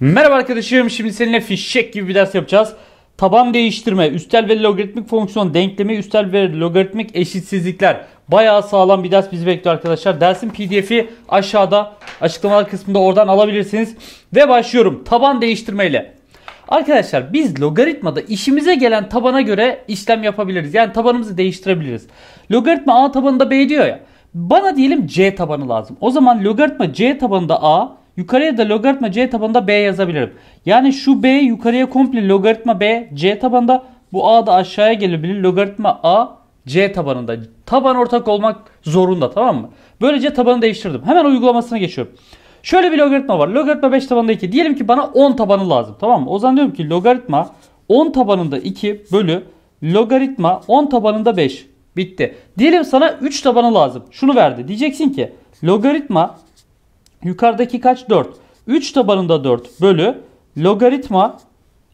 Merhaba arkadaşlarım. şimdi seninle fişek gibi bir ders yapacağız. Taban değiştirme, üstel ve logaritmik fonksiyon denklemi, üstel ve logaritmik eşitsizlikler. Bayağı sağlam bir ders bizi bekliyor arkadaşlar. Dersin pdf'i aşağıda açıklamalar kısmında oradan alabilirsiniz. Ve başlıyorum taban değiştirmeyle. Arkadaşlar biz logaritmada işimize gelen tabana göre işlem yapabiliriz. Yani tabanımızı değiştirebiliriz. Logaritma a tabanında b diyor ya. Bana diyelim c tabanı lazım. O zaman logaritma c tabanında a Yukarıya da logaritma c tabanında b yazabilirim. Yani şu b yukarıya komple logaritma b c tabanında bu a da aşağıya gelebilir. Logaritma a c tabanında. Taban ortak olmak zorunda tamam mı? Böylece tabanı değiştirdim. Hemen uygulamasına geçiyorum. Şöyle bir logaritma var. Logaritma 5 tabanında 2. Diyelim ki bana 10 tabanı lazım tamam mı? O zaman diyorum ki logaritma 10 tabanında 2 bölü logaritma 10 tabanında 5. Bitti. Diyelim sana 3 tabanı lazım. Şunu verdi. Diyeceksin ki logaritma Yukarıdaki kaç? 4. 3 tabanında 4 bölü logaritma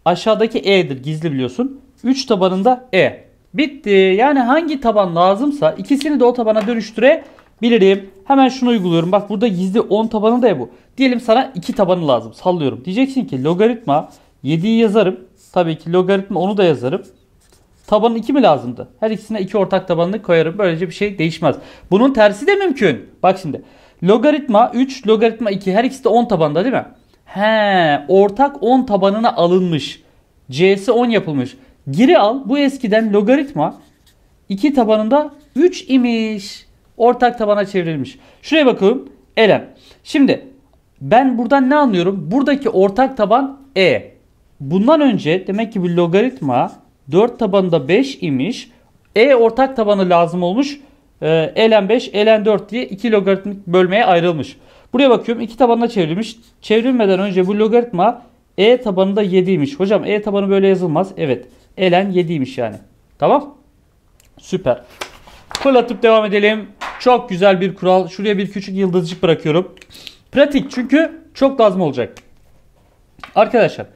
aşağıdaki e'dir gizli biliyorsun. 3 tabanında e. Bitti. Yani hangi taban lazımsa ikisini de o tabana dönüştürebilirim. Hemen şunu uyguluyorum. Bak burada gizli 10 tabanı da ya bu. Diyelim sana 2 tabanı lazım. Sallıyorum. Diyeceksin ki logaritma 7'yi yazarım. Tabii ki logaritma onu da yazarım. Tabanın 2 mi lazımdı? Her ikisine 2 ortak tabanını koyarım. Böylece bir şey değişmez. Bunun tersi de mümkün. Bak şimdi. Logaritma 3, logaritma 2 her ikisi de 10 tabanda değil mi? He, ortak 10 tabanına alınmış. C'si 10 yapılmış. Geri al bu eskiden logaritma 2 tabanında 3 imiş. Ortak tabana çevrilmiş. Şuraya bakalım. Elem. Şimdi ben buradan ne anlıyorum? Buradaki ortak taban E. Bundan önce demek ki bir logaritma 4 tabanında 5 imiş. E ortak tabanı lazım olmuş ln 5, ln 4 diye iki logaritmik bölmeye ayrılmış. Buraya bakıyorum iki tabanına çevrilmiş. Çevrilmeden önce bu logaritma e tabanında da 7'ymiş. Hocam e tabanı böyle yazılmaz. Evet ln 7'ymiş yani. Tamam. Süper. Fırlatıp devam edelim. Çok güzel bir kural. Şuraya bir küçük yıldızcık bırakıyorum. Pratik çünkü çok lazım olacak. Arkadaşlar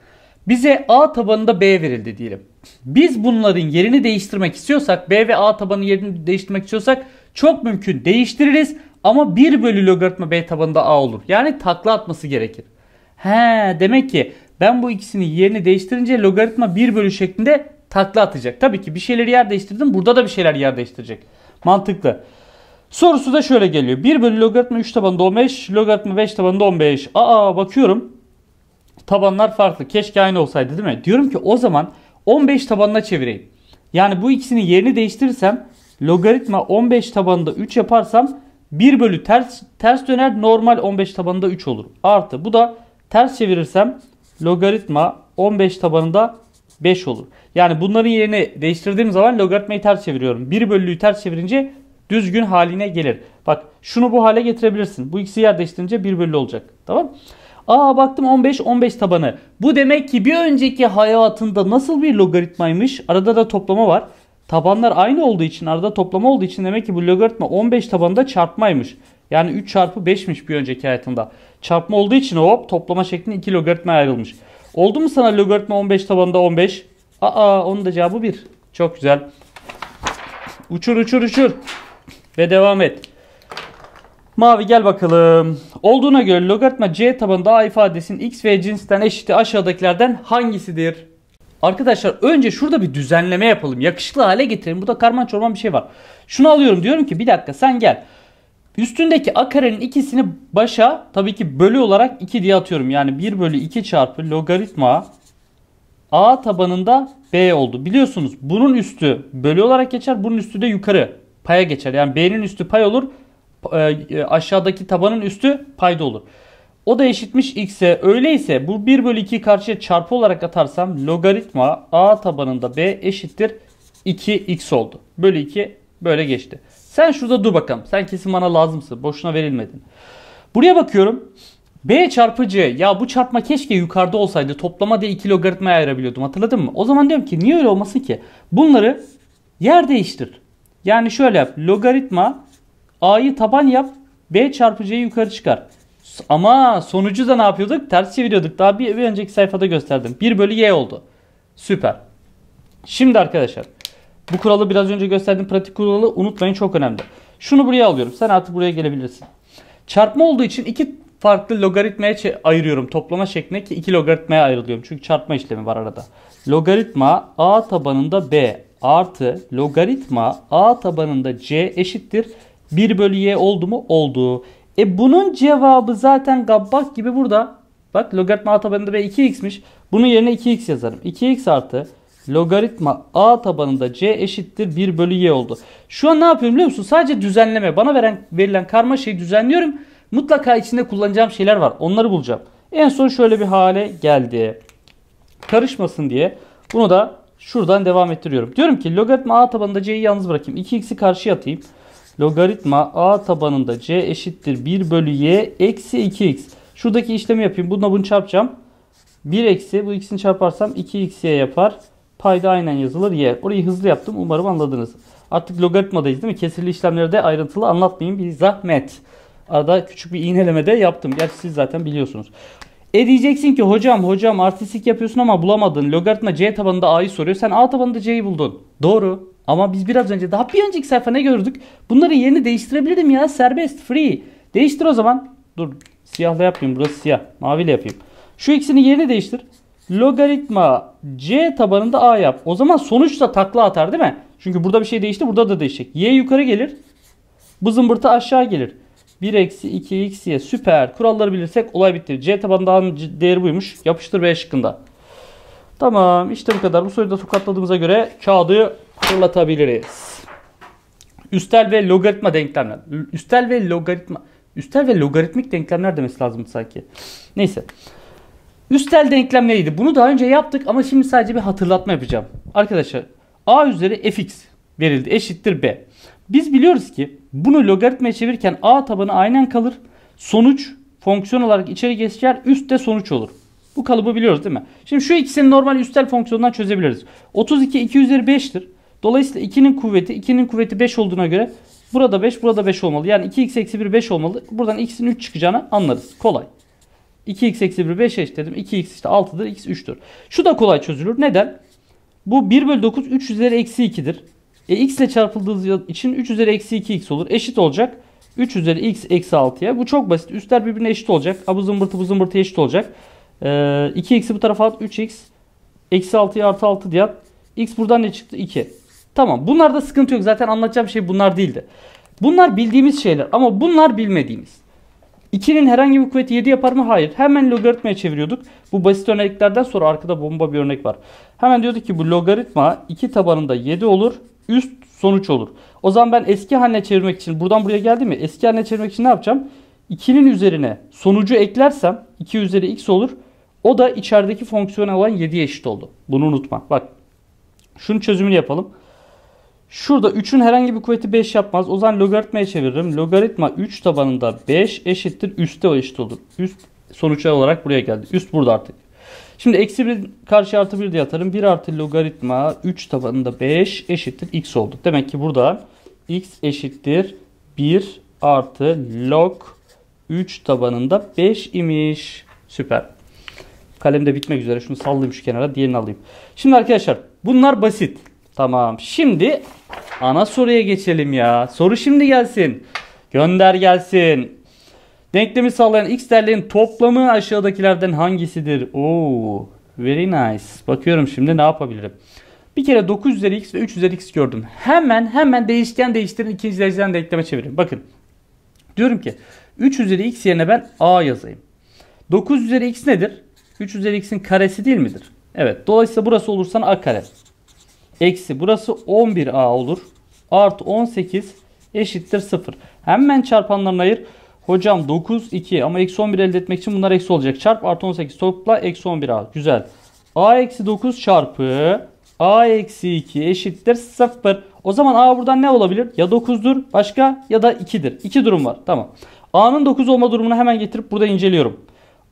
bize A tabanında B verildi diyelim. Biz bunların yerini değiştirmek istiyorsak B ve A tabanı yerini değiştirmek istiyorsak çok mümkün değiştiririz ama 1 bölü logaritma b tabanında a olur. Yani takla atması gerekir. He demek ki ben bu ikisini yerini değiştirince logaritma 1 bölü şeklinde takla atacak. Tabii ki bir şeyleri yer değiştirdim. Burada da bir şeyler yer değiştirecek. Mantıklı. Sorusu da şöyle geliyor. 1 bölü logaritma 3 tabanında 15, logaritma 5 tabanında 15. Aa bakıyorum tabanlar farklı. Keşke aynı olsaydı değil mi? Diyorum ki o zaman 15 tabanına çevireyim. Yani bu ikisini yerini değiştirirsem logaritma 15 tabanında 3 yaparsam 1 bölü ters, ters döner normal 15 tabanında 3 olur. Artı bu da ters çevirirsem logaritma 15 tabanında 5 olur. Yani bunların yerini değiştirdiğim zaman logaritmayı ters çeviriyorum. 1 bölüyü ters çevirince düzgün haline gelir. Bak şunu bu hale getirebilirsin. Bu ikisi yer değiştirince 1 bölü olacak. Tamam Aa baktım 15 15 tabanı. Bu demek ki bir önceki hayatında nasıl bir logaritmaymış? Arada da toplama var. Tabanlar aynı olduğu için arada toplama olduğu için demek ki bu logaritma 15 tabanında çarpmaymış. Yani 3 çarpı 5'miş bir önceki hayatında. Çarpma olduğu için hop toplama şeklinde 2 logaritma ayrılmış. Oldu mu sana logaritma 15 tabanında 15? Aa onun da cevabı 1. Çok güzel. Uçur uçur uçur. Ve devam et. Mavi gel bakalım. Olduğuna göre logaritma c tabanında a ifadesinin x ve cinsten eşiti aşağıdakilerden hangisidir? Arkadaşlar önce şurada bir düzenleme yapalım. Yakışıklı hale getirelim. Burada karman çorman bir şey var. Şunu alıyorum diyorum ki bir dakika sen gel. Üstündeki a karenin ikisini başa tabii ki bölü olarak 2 diye atıyorum. Yani 1 bölü 2 çarpı logaritma a tabanında b oldu. Biliyorsunuz bunun üstü bölü olarak geçer. Bunun üstü de yukarı paya geçer. Yani b'nin üstü pay olur. E, e, aşağıdaki tabanın üstü payda olur. O da eşitmiş x'e. Öyleyse bu 1 bölü 2'yi karşıya çarpı olarak atarsam logaritma a tabanında b eşittir 2x oldu. Bölü 2 böyle geçti. Sen şurada dur bakalım. Sen kesin bana lazımsın. Boşuna verilmedin. Buraya bakıyorum. B çarpı C. Ya bu çarpma keşke yukarıda olsaydı. Toplama diye iki logaritmaya ayırabiliyordum. Hatırladın mı? O zaman diyorum ki niye öyle olmasın ki? Bunları yer değiştir. Yani şöyle yap. Logaritma A'yı taban yap. B çarpı C'yi yukarı çıkar. Ama sonucu da ne yapıyorduk? Ters çeviriyorduk. Daha bir, bir önceki sayfada gösterdim. 1 bölü y oldu. Süper. Şimdi arkadaşlar bu kuralı biraz önce gösterdiğim pratik kuralı unutmayın çok önemli. Şunu buraya alıyorum. Sen artık buraya gelebilirsin. Çarpma olduğu için iki farklı logaritmaya ayırıyorum. Toplama şeklinde ki iki logaritmaya ayrılıyorum. Çünkü çarpma işlemi var arada. Logaritma a tabanında b artı logaritma a tabanında c eşittir. 1 bölü y oldu mu? Oldu. E bunun cevabı zaten gabbak gibi burada. Bak logaritma a tabanında b 2x'miş. Bunun yerine 2x yazarım. 2x artı logaritma a tabanında c eşittir 1 bölü y oldu. Şu an ne yapıyorum biliyor musun? Sadece düzenleme. Bana veren verilen karma şeyi düzenliyorum. Mutlaka içinde kullanacağım şeyler var. Onları bulacağım. En son şöyle bir hale geldi. Karışmasın diye bunu da şuradan devam ettiriyorum. Diyorum ki logaritma a tabanında c'yi yalnız bırakayım. 2x'i karşıya atayım. Logaritma a tabanında c eşittir 1 bölü y eksi 2x. Şuradaki işlemi yapayım. Bununla bunu çarpacağım. 1 eksi bu ikisini çarparsam 2xy yapar. Payda aynen yazılır y. Orayı hızlı yaptım. Umarım anladınız. Artık logaritmadayız değil mi? Kesirli işlemleri de ayrıntılı anlatmayayım. Bir zahmet. Arada küçük bir iğneleme de yaptım. Gerçi siz zaten biliyorsunuz. E diyeceksin ki hocam hocam artistik yapıyorsun ama bulamadın. Logaritma c tabanında a'yı soruyor. Sen a tabanında c'yi buldun. Doğru. Ama biz biraz önce daha bir önceki sayfa ne gördük? Bunların yerini değiştirebilirim ya. Serbest, free. Değiştir o zaman. Dur siyahla yapmayayım. Burası siyah. Maviyle yapayım. Şu ikisini yerini değiştir. Logaritma c tabanında a yap. O zaman sonuçta da takla atar değil mi? Çünkü burada bir şey değişti. Burada da değişecek. Y yukarı gelir. Bu zımbırtı aşağı gelir. 1 eksi 2 x y süper. Kuralları bilirsek olay bitti. C tabanında a'nın değeri buymuş. Yapıştır B şıkkında. Tamam işte bu kadar. Bu soruyu da tokatladığımıza göre kağıdı hatırlatabiliriz. Üstel ve logaritma denklemler. Üstel ve logaritma üstel ve logaritmik denklemler demesi lazım sanki. Neyse. Üstel denklem neydi? Bunu daha önce yaptık ama şimdi sadece bir hatırlatma yapacağım. Arkadaşlar a üzeri fx verildi eşittir b. Biz biliyoruz ki bunu logaritmaya çevirirken a tabanı aynen kalır. Sonuç fonksiyon olarak içeri geçer. Üst de sonuç olur. Bu kalıbı biliyoruz değil mi? Şimdi şu ikisini normal üstel fonksiyondan çözebiliriz. 32 2 üzeri 5'tir. Dolayısıyla 2'nin kuvveti 2'nin kuvveti 5 olduğuna göre burada 5 burada 5 olmalı. Yani 2x eksi 1 5 olmalı. Buradan x'in 3 çıkacağını anlarız. Kolay. 2x eksi 1 5 eşit dedim. 2x işte 6'dır x 3'tür. Şu da kolay çözülür. Neden? Bu 1 bölü 9 3 üzeri eksi 2'dir. E, x ile çarpıldığı için 3 üzeri eksi 2x olur. Eşit olacak. 3 üzeri x eksi 6'ya. Bu çok basit. Üstler birbirine eşit olacak. A bu zımbırtı bu zımbırtı eşit olacak. Ee, 2x'i bu tarafa at. 3x eksi 6'ya artı 6 diye at. x buradan ne çıktı? 2. Tamam bunlarda sıkıntı yok. Zaten anlatacağım şey bunlar değildi. Bunlar bildiğimiz şeyler ama bunlar bilmediğimiz. 2'nin herhangi bir kuvveti 7 yapar mı? Hayır. Hemen logaritmaya çeviriyorduk. Bu basit örneklerden sonra arkada bomba bir örnek var. Hemen diyorduk ki bu logaritma 2 tabanında 7 olur. Üst sonuç olur. O zaman ben eski haline çevirmek için buradan buraya geldi mi? Eski haline çevirmek için ne yapacağım? 2'nin üzerine sonucu eklersem 2 üzeri x olur. O da içerideki fonksiyon olan 7'ye eşit oldu. Bunu unutma. Bak şunun çözümünü yapalım. Şurada 3'ün herhangi bir kuvveti 5 yapmaz. O zaman logaritmaya çeviririm. Logaritma 3 tabanında 5 eşittir. Üste eşit olur. Üst sonuçlar olarak buraya geldi. Üst burada artık. Şimdi eksi 1 karşı artı 1 diye atarım. 1 artı logaritma 3 tabanında 5 eşittir x oldu. Demek ki burada x eşittir 1 artı log 3 tabanında 5 imiş. Süper. Kalem de bitmek üzere. Şunu sallayayım şu kenara. Diğerini alayım. Şimdi arkadaşlar bunlar basit. Tamam. Şimdi Ana soruya geçelim ya. Soru şimdi gelsin. Gönder gelsin. Denklemi sağlayan x değerlerin toplamı aşağıdakilerden hangisidir? Oo, very nice. Bakıyorum şimdi ne yapabilirim. Bir kere 9 üzeri x ve 3 üzeri x gördüm. Hemen hemen değişken değiştirin ikinci dereceden denkleme çevirin. Bakın. Diyorum ki 3 üzeri x yerine ben a yazayım. 9 üzeri x nedir? 3 üzeri x'in karesi değil midir? Evet. Dolayısıyla burası olursa a kare eksi burası 11a olur. Artı 18 eşittir 0. Hemen çarpanlarını ayır. Hocam 9, 2 ama eksi 11 elde etmek için bunlar eksi olacak. Çarp artı 18 topla eksi 11a. Güzel. a eksi 9 çarpı a eksi 2 eşittir 0. O zaman a buradan ne olabilir? Ya 9'dur başka ya da 2'dir. 2 durum var. Tamam. a'nın 9 olma durumunu hemen getirip burada inceliyorum.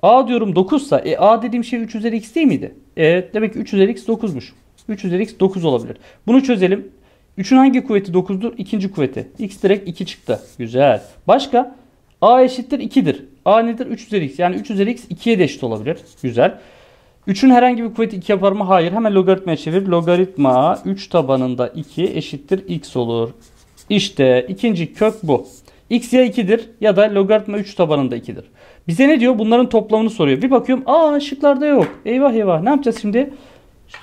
a diyorum 9 ise a dediğim şey 3 üzeri x değil miydi? Evet. demek ki 3 üzeri x 9'muş. 3 üzeri x 9 olabilir. Bunu çözelim. 3'ün hangi kuvveti 9'dur? İkinci kuvveti. X direkt 2 çıktı. Güzel. Başka? A eşittir 2'dir. A nedir? 3 üzeri x. Yani 3 üzeri x 2'ye de eşit olabilir. Güzel. 3'ün herhangi bir kuvveti 2 yapar mı? Hayır. Hemen logaritmaya çevir. Logaritma 3 tabanında 2 eşittir x olur. İşte ikinci kök bu. x ya 2'dir ya da logaritma 3 tabanında 2'dir. Bize ne diyor? Bunların toplamını soruyor. Bir bakıyorum. Aa şıklarda yok. Eyvah eyvah. Ne yapacağız şimdi?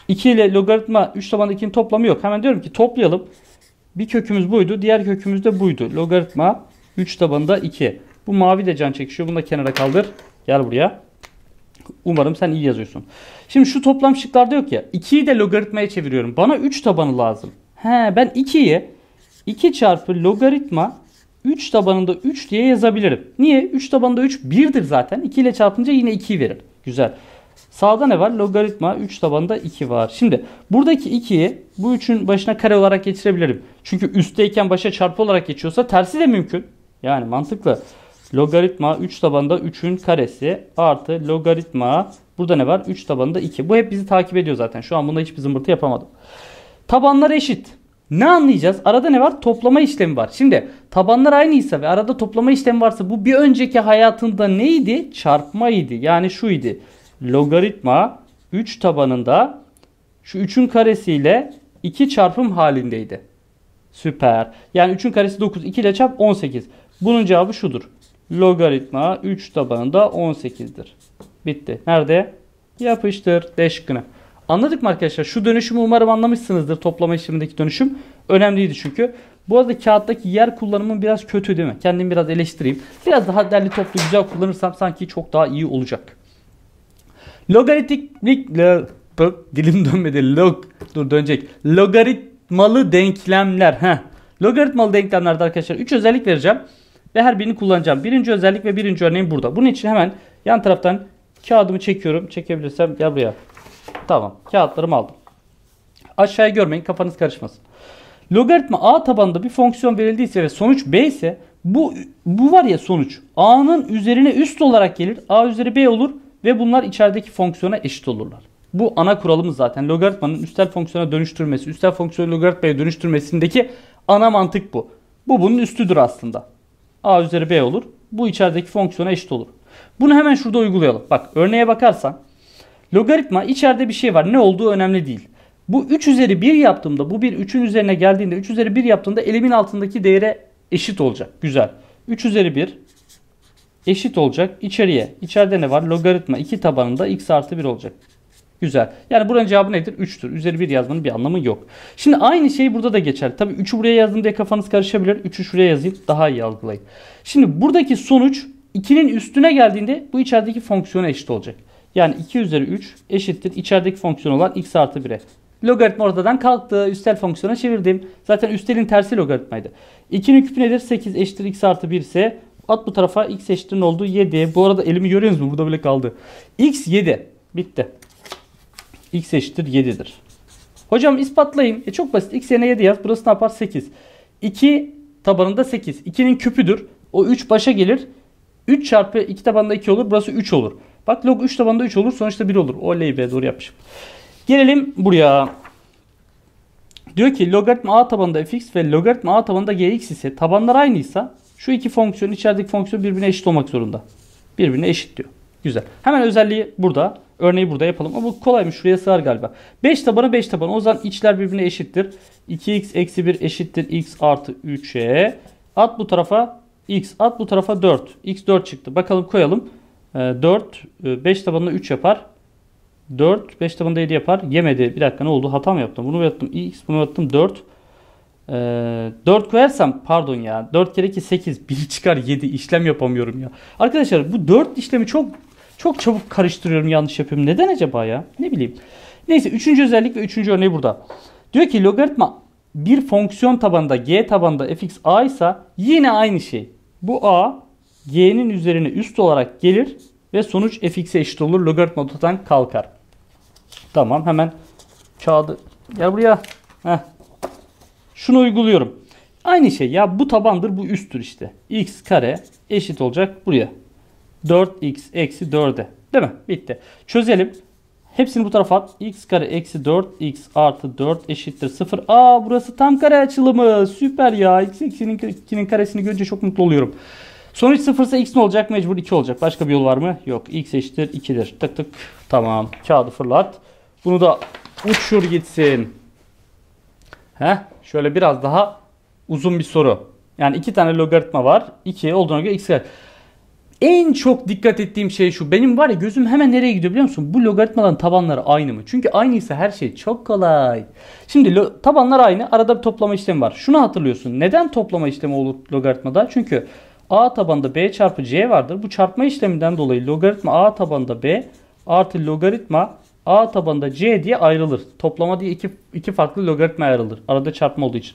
2 ile logaritma 3 taban 2'nin toplamı yok. Hemen diyorum ki toplayalım. Bir kökümüz buydu. Diğer kökümüz de buydu. Logaritma 3 tabanında 2. Bu mavi de can çekişiyor. Bunu da kenara kaldır. Gel buraya. Umarım sen iyi yazıyorsun. Şimdi şu toplam şıklarda yok ya. 2'yi de logaritmaya çeviriyorum. Bana 3 tabanı lazım. He ben 2'yi 2 çarpı logaritma 3 tabanında 3 diye yazabilirim. Niye? 3 tabanında 3 1'dir zaten. 2 ile çarpınca yine 2 verir. Güzel. Sağda ne var? Logaritma 3 tabanda 2 var. Şimdi buradaki 2'yi bu 3'ün başına kare olarak geçirebilirim. Çünkü üstteyken başa çarpı olarak geçiyorsa tersi de mümkün. Yani mantıklı. Logaritma 3 tabanda 3'ün karesi artı logaritma burada ne var? 3 tabanda 2. Bu hep bizi takip ediyor zaten. Şu an bunda hiçbir zımbırtı yapamadım. Tabanlar eşit. Ne anlayacağız? Arada ne var? Toplama işlemi var. Şimdi tabanlar aynıysa ve arada toplama işlemi varsa bu bir önceki hayatında neydi? Çarpmaydı. Yani şu idi logaritma 3 tabanında şu 3'ün karesiyle 2 çarpım halindeydi. Süper. Yani 3'ün karesi 9. 2 ile çarp 18. Bunun cevabı şudur. Logaritma 3 tabanında 18'dir. Bitti. Nerede? Yapıştır. D şıkkını. Anladık mı arkadaşlar? Şu dönüşümü umarım anlamışsınızdır. Toplama işlemindeki dönüşüm önemliydi çünkü. Bu arada kağıttaki yer kullanımı biraz kötü değil mi? Kendimi biraz eleştireyim. Biraz daha derli toplu güzel kullanırsam sanki çok daha iyi olacak. Logaritmik dilim dönmedi. Log dur dönecek. Logaritmalı denklemler. Heh. Logaritmalı denklemlerde arkadaşlar 3 özellik vereceğim ve her birini kullanacağım. Birinci özellik ve birinci örneğim burada. Bunun için hemen yan taraftan kağıdımı çekiyorum. Çekebilirsem gel buraya. Tamam. Kağıtlarımı aldım. Aşağıya görmeyin kafanız karışmasın. Logaritma a tabanında bir fonksiyon verildiyse ve sonuç b ise bu bu var ya sonuç a'nın üzerine üst olarak gelir. a üzeri b olur. Ve bunlar içerideki fonksiyona eşit olurlar. Bu ana kuralımız zaten. Logaritmanın üstel fonksiyona dönüştürmesi, üstel fonksiyonu logaritmaya dönüştürmesindeki ana mantık bu. Bu bunun üstüdür aslında. A üzeri B olur. Bu içerideki fonksiyona eşit olur. Bunu hemen şurada uygulayalım. Bak örneğe bakarsan logaritma içeride bir şey var. Ne olduğu önemli değil. Bu 3 üzeri 1 yaptığımda bu bir 3'ün üzerine geldiğinde 3 üzeri 1 yaptığımda elimin altındaki değere eşit olacak. Güzel. 3 üzeri 1 eşit olacak içeriye. İçeride ne var? Logaritma 2 tabanında x artı 1 olacak. Güzel. Yani buranın cevabı nedir? 3'tür. Üzeri 1 yazmanın bir anlamı yok. Şimdi aynı şey burada da geçer. Tabii 3'ü buraya yazdım diye kafanız karışabilir. 3'ü şuraya yazayım. Daha iyi algılayın. Şimdi buradaki sonuç 2'nin üstüne geldiğinde bu içerideki fonksiyona eşit olacak. Yani 2 üzeri 3 eşittir içerideki fonksiyon olan x artı 1'e. Logaritma ortadan kalktı. Üstel fonksiyona çevirdim. Zaten üstelin tersi logaritmaydı. 2'nin küpü nedir? 8 eşittir x artı 1 ise At bu tarafa x eşitliğin olduğu 7. Bu arada elimi görüyorsunuz mu? Burada bile kaldı. x 7. Bitti. x eşittir 7'dir. Hocam ispatlayayım. E çok basit. x yerine 7 yaz. Burası ne yapar? 8. 2 tabanında 8. 2'nin küpüdür. O 3 başa gelir. 3 çarpı 2 tabanında 2 olur. Burası 3 olur. Bak log 3 tabanında 3 olur. Sonuçta 1 olur. Oley be doğru yapmışım. Gelelim buraya. Diyor ki logaritma a tabanında fx ve logaritma a tabanında gx ise tabanlar aynıysa şu iki fonksiyon içerideki fonksiyon birbirine eşit olmak zorunda. Birbirine eşit diyor. Güzel. Hemen özelliği burada. Örneği burada yapalım. Ama bu kolaymış. Şuraya sığar galiba. 5 tabanı 5 tabanı. O zaman içler birbirine eşittir. 2x eksi 1 eşittir. x artı 3'e. At bu tarafa x. At bu tarafa 4. x 4 çıktı. Bakalım koyalım. 4 ee, 5 e, tabanında 3 yapar. 4 5 tabanında 7 yapar. Yemedi. Bir dakika ne oldu? Hata mı yaptım? Bunu mu yaptım? x bunu yaptım. 4 ee, 4 koyarsam pardon ya 4 kere 2 8 1 çıkar 7 işlem yapamıyorum ya. Arkadaşlar bu 4 işlemi çok çok çabuk karıştırıyorum yanlış yapıyorum. Neden acaba ya? Ne bileyim. Neyse 3. özellik ve 3. örneği burada. Diyor ki logaritma bir fonksiyon tabanında g tabanında fx a ise yine aynı şey. Bu a g'nin üzerine üst olarak gelir ve sonuç fx'e eşit olur. Logaritma tutan kalkar. Tamam hemen kağıdı gel buraya. Heh, şunu uyguluyorum. Aynı şey ya bu tabandır bu üsttür işte. x kare eşit olacak buraya. 4x eksi 4'e. Değil mi? Bitti. Çözelim. Hepsini bu tarafa at. x kare eksi 4x artı 4 eşittir 0. Aa burası tam kare açılımı. Süper ya. x 2'nin karesini görünce çok mutlu oluyorum. Sonuç 0 ise x ne olacak? Mecbur 2 olacak. Başka bir yol var mı? Yok. x eşittir 2'dir. Tık tık. Tamam. Kağıdı fırlat. Bunu da uçur gitsin. Heh Şöyle biraz daha uzun bir soru. Yani iki tane logaritma var. 2 olduğuna göre x kare. En çok dikkat ettiğim şey şu. Benim var ya gözüm hemen nereye gidiyor biliyor musun? Bu logaritmaların tabanları aynı mı? Çünkü aynıysa her şey çok kolay. Şimdi tabanlar aynı. Arada bir toplama işlemi var. Şunu hatırlıyorsun. Neden toplama işlemi olur logaritmada? Çünkü a tabanda b çarpı c vardır. Bu çarpma işleminden dolayı logaritma a tabanda b artı logaritma A tabanında C diye ayrılır. Toplama diye iki, iki farklı logaritma ayrılır. Arada çarpma olduğu için.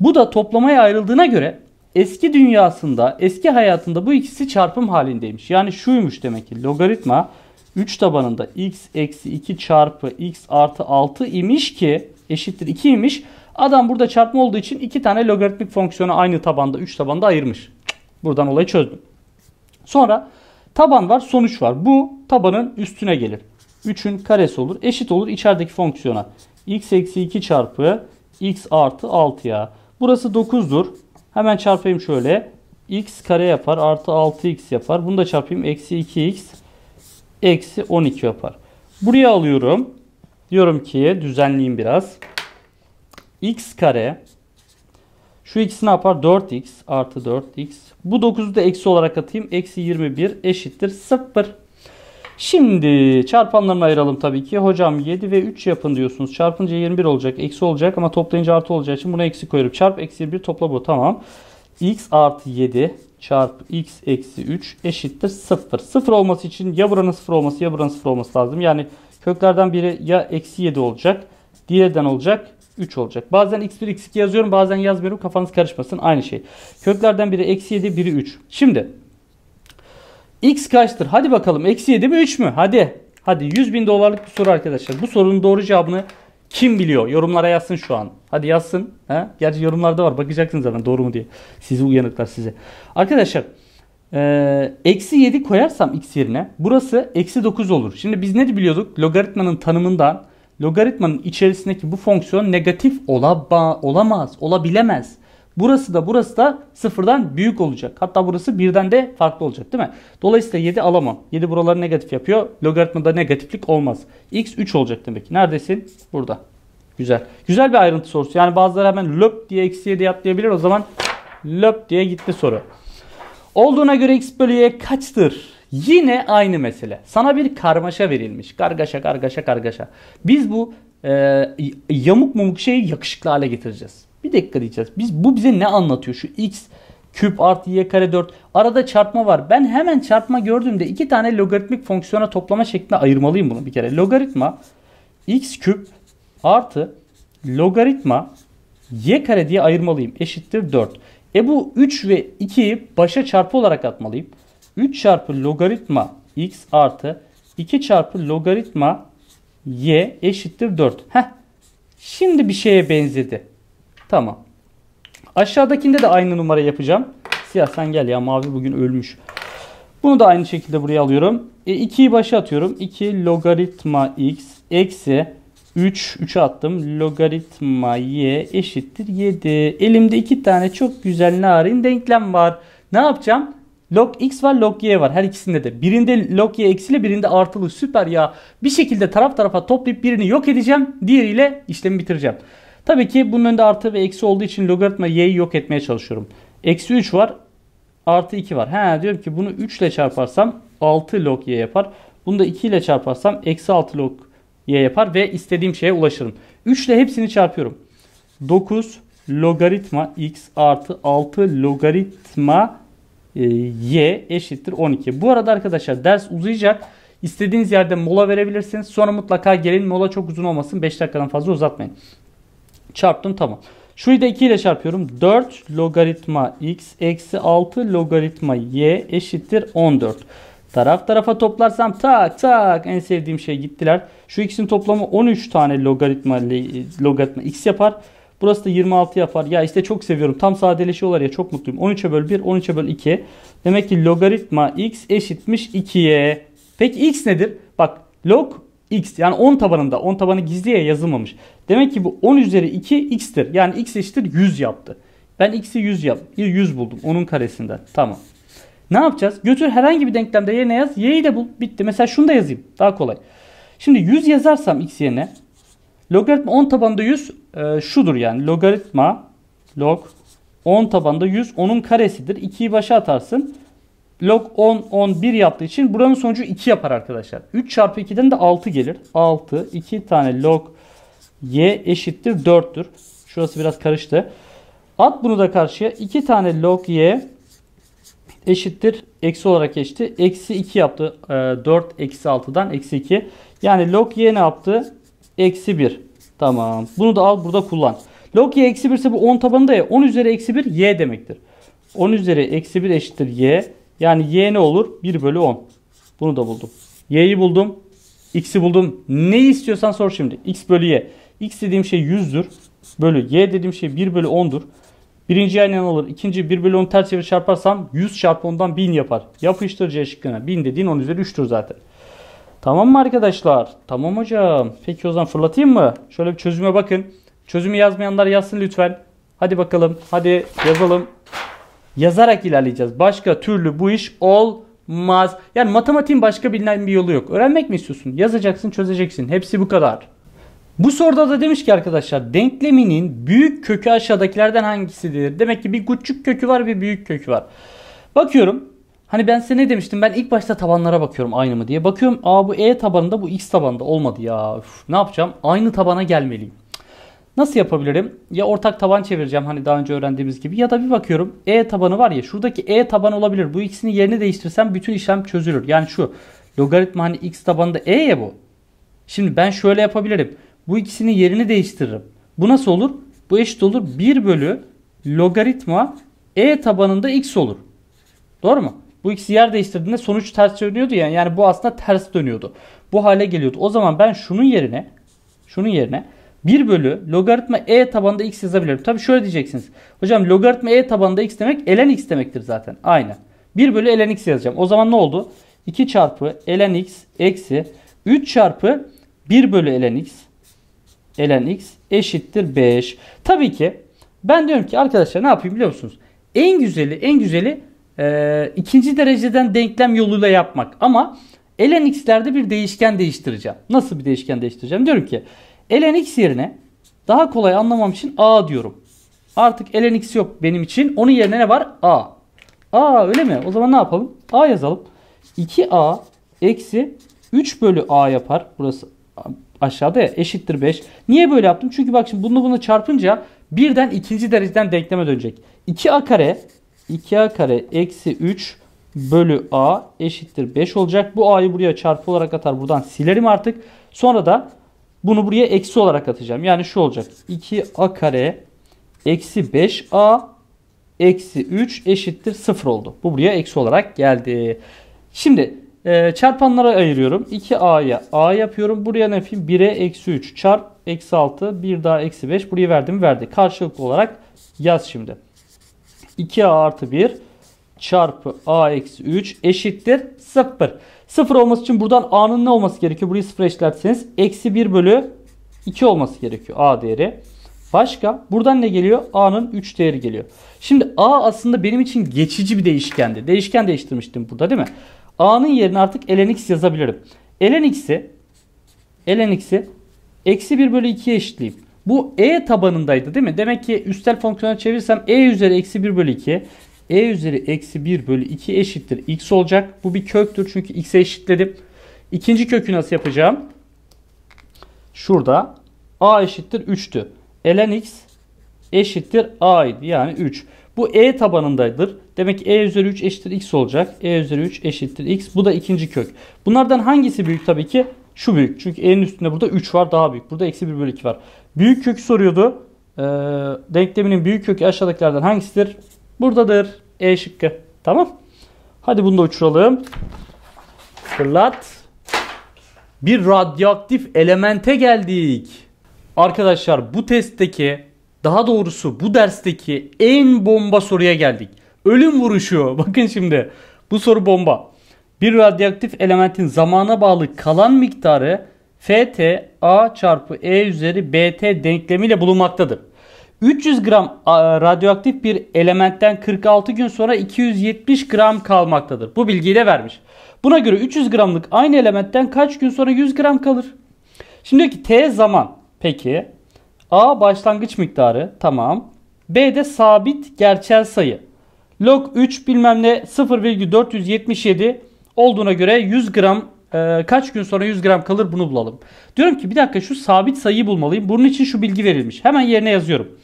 Bu da toplamaya ayrıldığına göre eski dünyasında, eski hayatında bu ikisi çarpım halindeymiş. Yani şuymuş demek ki logaritma 3 tabanında x eksi 2 çarpı x artı 6 imiş ki eşittir 2 imiş. Adam burada çarpma olduğu için iki tane logaritmik fonksiyonu aynı tabanda 3 tabanda ayırmış. Buradan olayı çözdüm. Sonra taban var sonuç var. Bu tabanın üstüne gelir. 3'ün karesi olur. Eşit olur içerideki fonksiyona. x eksi 2 çarpı x artı 6'ya. Burası 9'dur. Hemen çarpayım şöyle. x kare yapar artı 6x yapar. Bunu da çarpayım. Eksi 2x eksi 12 yapar. Buraya alıyorum. Diyorum ki düzenleyeyim biraz. x kare şu ikisi ne yapar? 4x artı 4x. Bu 9'u da eksi olarak atayım. Eksi 21 eşittir 0. Şimdi çarpanlarını ayıralım tabii ki. Hocam 7 ve 3 yapın diyorsunuz. Çarpınca 21 olacak. Eksi olacak ama toplayınca artı olacağı için buna eksi koyuyorum. Çarp eksi 1 topla bu. Tamam. x artı 7 çarpı x eksi 3 eşittir 0. 0 olması için ya buranın 0 olması ya buranın 0 olması lazım. Yani köklerden biri ya eksi 7 olacak. Diğerden olacak 3 olacak. Bazen x1 x2 yazıyorum bazen yazmıyorum kafanız karışmasın. Aynı şey. Köklerden biri eksi 7 biri 3. Şimdi X kaçtır? Hadi bakalım. Eksi 7 mi 3 mü? Hadi. Hadi 100 bin dolarlık bir soru arkadaşlar. Bu sorunun doğru cevabını kim biliyor? Yorumlara yazsın şu an. Hadi yazsın. He? Gerçi yorumlarda var. Bakacaksınız zaten doğru mu diye. Sizi uyanıklar size. Arkadaşlar eksi 7 koyarsam x yerine burası eksi 9 olur. Şimdi biz ne biliyorduk? Logaritmanın tanımından logaritmanın içerisindeki bu fonksiyon negatif olaba, olamaz, olabilemez. Burası da burası da sıfırdan büyük olacak. Hatta burası birden de farklı olacak değil mi? Dolayısıyla 7 alamam. 7 buraları negatif yapıyor. Logaritmada negatiflik olmaz. X 3 olacak demek ki. Neredesin? Burada. Güzel. Güzel bir ayrıntı sorusu. Yani bazıları hemen löp diye eksi 7 atlayabilir. O zaman löp diye gitti soru. Olduğuna göre x bölü y kaçtır? Yine aynı mesele. Sana bir karmaşa verilmiş. Kargaşa, kargaşa, kargaşa. Biz bu e, yamuk mumuk şeyi yakışıklı hale getireceğiz. Bir dakika diyeceğiz. Biz, bu bize ne anlatıyor? Şu x küp artı y kare 4. Arada çarpma var. Ben hemen çarpma gördüğümde iki tane logaritmik fonksiyona toplama şeklinde ayırmalıyım bunu bir kere. Logaritma x küp artı logaritma y kare diye ayırmalıyım. Eşittir 4. E bu 3 ve 2'yi başa çarpı olarak atmalıyım. 3 çarpı logaritma x artı 2 çarpı logaritma y eşittir 4. Heh. Şimdi bir şeye benzedi. Tamam. Aşağıdakinde de aynı numara yapacağım. Siyah sen gel ya mavi bugün ölmüş. Bunu da aynı şekilde buraya alıyorum. E, 2'yi başa atıyorum. 2 logaritma x eksi 3. 3'e attım. Logaritma y eşittir 7. Elimde iki tane çok güzel narin denklem var. Ne yapacağım? Log x var log y var her ikisinde de. Birinde log y eksiyle birinde artılı süper ya. Bir şekilde taraf tarafa toplayıp birini yok edeceğim. Diğeriyle işlemi bitireceğim. Tabii ki bunun önünde artı ve eksi olduğu için logaritma y'yi yok etmeye çalışıyorum. Eksi 3 var. Artı 2 var. He diyorum ki bunu 3 ile çarparsam 6 log y yapar. Bunu da 2 ile çarparsam eksi 6 log y yapar ve istediğim şeye ulaşırım. 3 ile hepsini çarpıyorum. 9 logaritma x artı 6 logaritma e, y eşittir 12. Bu arada arkadaşlar ders uzayacak. İstediğiniz yerde mola verebilirsiniz. Sonra mutlaka gelin mola çok uzun olmasın. 5 dakikadan fazla uzatmayın. Çarptım tamam. Şurayı da 2 ile çarpıyorum. 4 logaritma x eksi 6 logaritma y eşittir 14. Taraf tarafa toplarsam tak tak en sevdiğim şey gittiler. Şu ikisinin toplamı 13 tane logaritma logaritma x yapar. Burası da 26 yapar. Ya işte çok seviyorum. Tam sadeleşiyorlar ya çok mutluyum. 13'e böl 1, 13'e böl 2. Demek ki logaritma x eşitmiş 2'ye. Peki x nedir? Bak log x yani 10 tabanında 10 tabanı gizliye yazılmamış. Demek ki bu 10 üzeri 2 x'tir. Yani x eşittir 100 yaptı. Ben x'i 100 yap 100 buldum onun karesinden. Tamam. Ne yapacağız? Götür herhangi bir denklemde yerine yaz. Y'yi de bul. Bitti. Mesela şunu da yazayım. Daha kolay. Şimdi 100 yazarsam x yerine logaritma 10 tabanında 100 e, şudur yani. Logaritma log 10 tabanda 100 onun karesidir. 2'yi başa atarsın log 10 11 yaptığı için buranın sonucu 2 yapar arkadaşlar. 3 çarpı 2'den de 6 gelir. 6 2 tane log y eşittir 4'tür. Şurası biraz karıştı. At bunu da karşıya. 2 tane log y eşittir. Eksi olarak geçti. Eksi 2 yaptı. E, ee, 4 eksi 6'dan eksi 2. Yani log y ne yaptı? Eksi 1. Tamam. Bunu da al burada kullan. Log y eksi 1 ise bu 10 tabanında ya. 10 üzeri eksi 1 y demektir. 10 üzeri eksi 1 eşittir y. Yani y ne olur? 1 bölü 10. Bunu da buldum. Y'yi buldum. X'i buldum. Ne istiyorsan sor şimdi. X bölü Y. X dediğim şey 100'dür. Bölü Y dediğim şey 1 bölü 10'dur. Birinci aynı ne olur? İkinci 1 bölü 10 ters çevir çarparsam 100 çarpı 10'dan 1000 yapar. Yapıştırıcı C 1000 dediğin 10 üzeri 3'tür zaten. Tamam mı arkadaşlar? Tamam hocam. Peki o zaman fırlatayım mı? Şöyle bir çözüme bakın. Çözümü yazmayanlar yazsın lütfen. Hadi bakalım. Hadi yazalım. Yazarak ilerleyeceğiz. Başka türlü bu iş olmaz. Yani matematiğin başka bilinen bir yolu yok. Öğrenmek mi istiyorsun? Yazacaksın, çözeceksin. Hepsi bu kadar. Bu soruda da demiş ki arkadaşlar denkleminin büyük kökü aşağıdakilerden hangisidir? Demek ki bir küçük kökü var bir büyük kökü var. Bakıyorum Hani ben size ne demiştim? Ben ilk başta tabanlara bakıyorum aynı mı diye. Bakıyorum aa bu E tabanında bu X tabanında olmadı ya. Üf, ne yapacağım? Aynı tabana gelmeliyim. Nasıl yapabilirim? Ya ortak taban çevireceğim hani daha önce öğrendiğimiz gibi ya da bir bakıyorum E tabanı var ya şuradaki E taban olabilir. Bu ikisini yerini değiştirsem bütün işlem çözülür. Yani şu logaritma hani x tabanında E ya bu. Şimdi ben şöyle yapabilirim. Bu ikisinin yerini değiştiririm. Bu nasıl olur? Bu eşit olur 1 bölü logaritma E tabanında x olur. Doğru mu? Bu ikisi yer değiştirdiğinde sonuç ters dönüyordu yani. Yani bu aslında ters dönüyordu. Bu hale geliyordu. O zaman ben şunun yerine şunun yerine 1 bölü logaritma e tabanında x yazabilirim. Tabi şöyle diyeceksiniz. Hocam logaritma e tabanında x demek ln x demektir zaten. Aynen. 1 bölü ln x yazacağım. O zaman ne oldu? 2 çarpı ln x eksi 3 çarpı 1 bölü ln x ln x eşittir 5. Tabii ki ben diyorum ki arkadaşlar ne yapayım biliyor musunuz? En güzeli en güzeli e, ikinci dereceden denklem yoluyla yapmak. Ama ln x'lerde bir değişken değiştireceğim. Nasıl bir değişken değiştireceğim? Diyorum ki ln x yerine daha kolay anlamam için a diyorum. Artık ln x yok benim için. Onun yerine ne var? a. a öyle mi? O zaman ne yapalım? a yazalım. 2a eksi 3 bölü a yapar. Burası aşağıda ya eşittir 5. Niye böyle yaptım? Çünkü bak şimdi bunu bunu çarpınca birden ikinci dereceden denkleme dönecek. 2a kare 2a kare eksi 3 bölü a eşittir 5 olacak. Bu a'yı buraya çarpı olarak atar. Buradan silerim artık. Sonra da bunu buraya eksi olarak atacağım. Yani şu olacak. 2a kare eksi 5a eksi 3 eşittir 0 oldu. Bu buraya eksi olarak geldi. Şimdi e, çarpanlara ayırıyorum. 2a'ya a yapıyorum. Buraya ne yapayım? 1'e eksi 3 çarp eksi 6 1 daha eksi 5 buraya verdim verdi. Karşılıklı olarak yaz şimdi. 2a artı 1 çarpı a eksi 3 eşittir 0. 0 olması için buradan a'nın ne olması gerekiyor? Burayı 0 eşitlerseniz eksi 1 bölü 2 olması gerekiyor a değeri. Başka buradan ne geliyor? A'nın 3 değeri geliyor. Şimdi A aslında benim için geçici bir değişkendi. Değişken değiştirmiştim burada değil mi? A'nın yerine artık ln x yazabilirim. ln x'i ln x'i eksi 1 bölü 2'ye eşitleyeyim. Bu e tabanındaydı değil mi? Demek ki üstel fonksiyona çevirsem e üzeri eksi 1 bölü 2 e üzeri eksi 1 bölü 2 eşittir x olacak. Bu bir köktür çünkü x'e eşitledim. İkinci kökü nasıl yapacağım? Şurada a eşittir 3'tü. ln x eşittir a'ydı yani 3. Bu e tabanındadır. Demek ki e üzeri 3 eşittir x olacak. e üzeri 3 eşittir x. Bu da ikinci kök. Bunlardan hangisi büyük tabii ki? Şu büyük. Çünkü e'nin üstünde burada 3 var daha büyük. Burada eksi 1 bölü 2 var. Büyük kökü soruyordu. Ee, denkleminin büyük kökü aşağıdakilerden hangisidir? Buradadır. E şıkkı. Tamam. Hadi bunu da uçuralım. Fırlat. Bir radyoaktif elemente geldik. Arkadaşlar bu testteki daha doğrusu bu dersteki en bomba soruya geldik. Ölüm vuruşu. Bakın şimdi bu soru bomba. Bir radyoaktif elementin zamana bağlı kalan miktarı FT A çarpı E üzeri BT denklemiyle bulunmaktadır. 300 gram radyoaktif bir elementten 46 gün sonra 270 gram kalmaktadır. Bu bilgiyi de vermiş. Buna göre 300 gramlık aynı elementten kaç gün sonra 100 gram kalır? Şimdi diyor ki T zaman. Peki A başlangıç miktarı tamam. B de sabit gerçel sayı. Log 3 bilmem ne 0,477 olduğuna göre 100 gram ee, kaç gün sonra 100 gram kalır bunu bulalım. Diyorum ki bir dakika şu sabit sayıyı bulmalıyım. Bunun için şu bilgi verilmiş. Hemen yerine yazıyorum.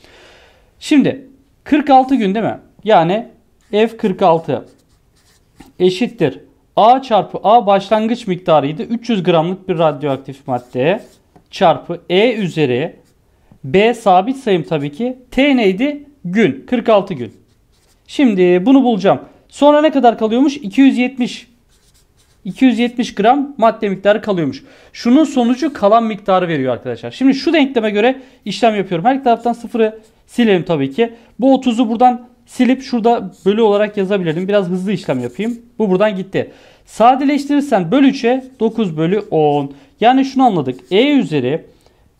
Şimdi 46 gün değil mi? Yani F46 eşittir. A çarpı A başlangıç miktarıydı. 300 gramlık bir radyoaktif madde çarpı E üzeri B sabit sayım tabii ki. T neydi? Gün. 46 gün. Şimdi bunu bulacağım. Sonra ne kadar kalıyormuş? 270. 270 gram madde miktarı kalıyormuş. Şunun sonucu kalan miktarı veriyor arkadaşlar. Şimdi şu denkleme göre işlem yapıyorum. Her iki taraftan sıfırı silelim tabii ki. Bu 30'u buradan silip şurada bölü olarak yazabilirdim. Biraz hızlı işlem yapayım. Bu buradan gitti. Sadeleştirirsen bölü 3'e 9 bölü 10. Yani şunu anladık. E üzeri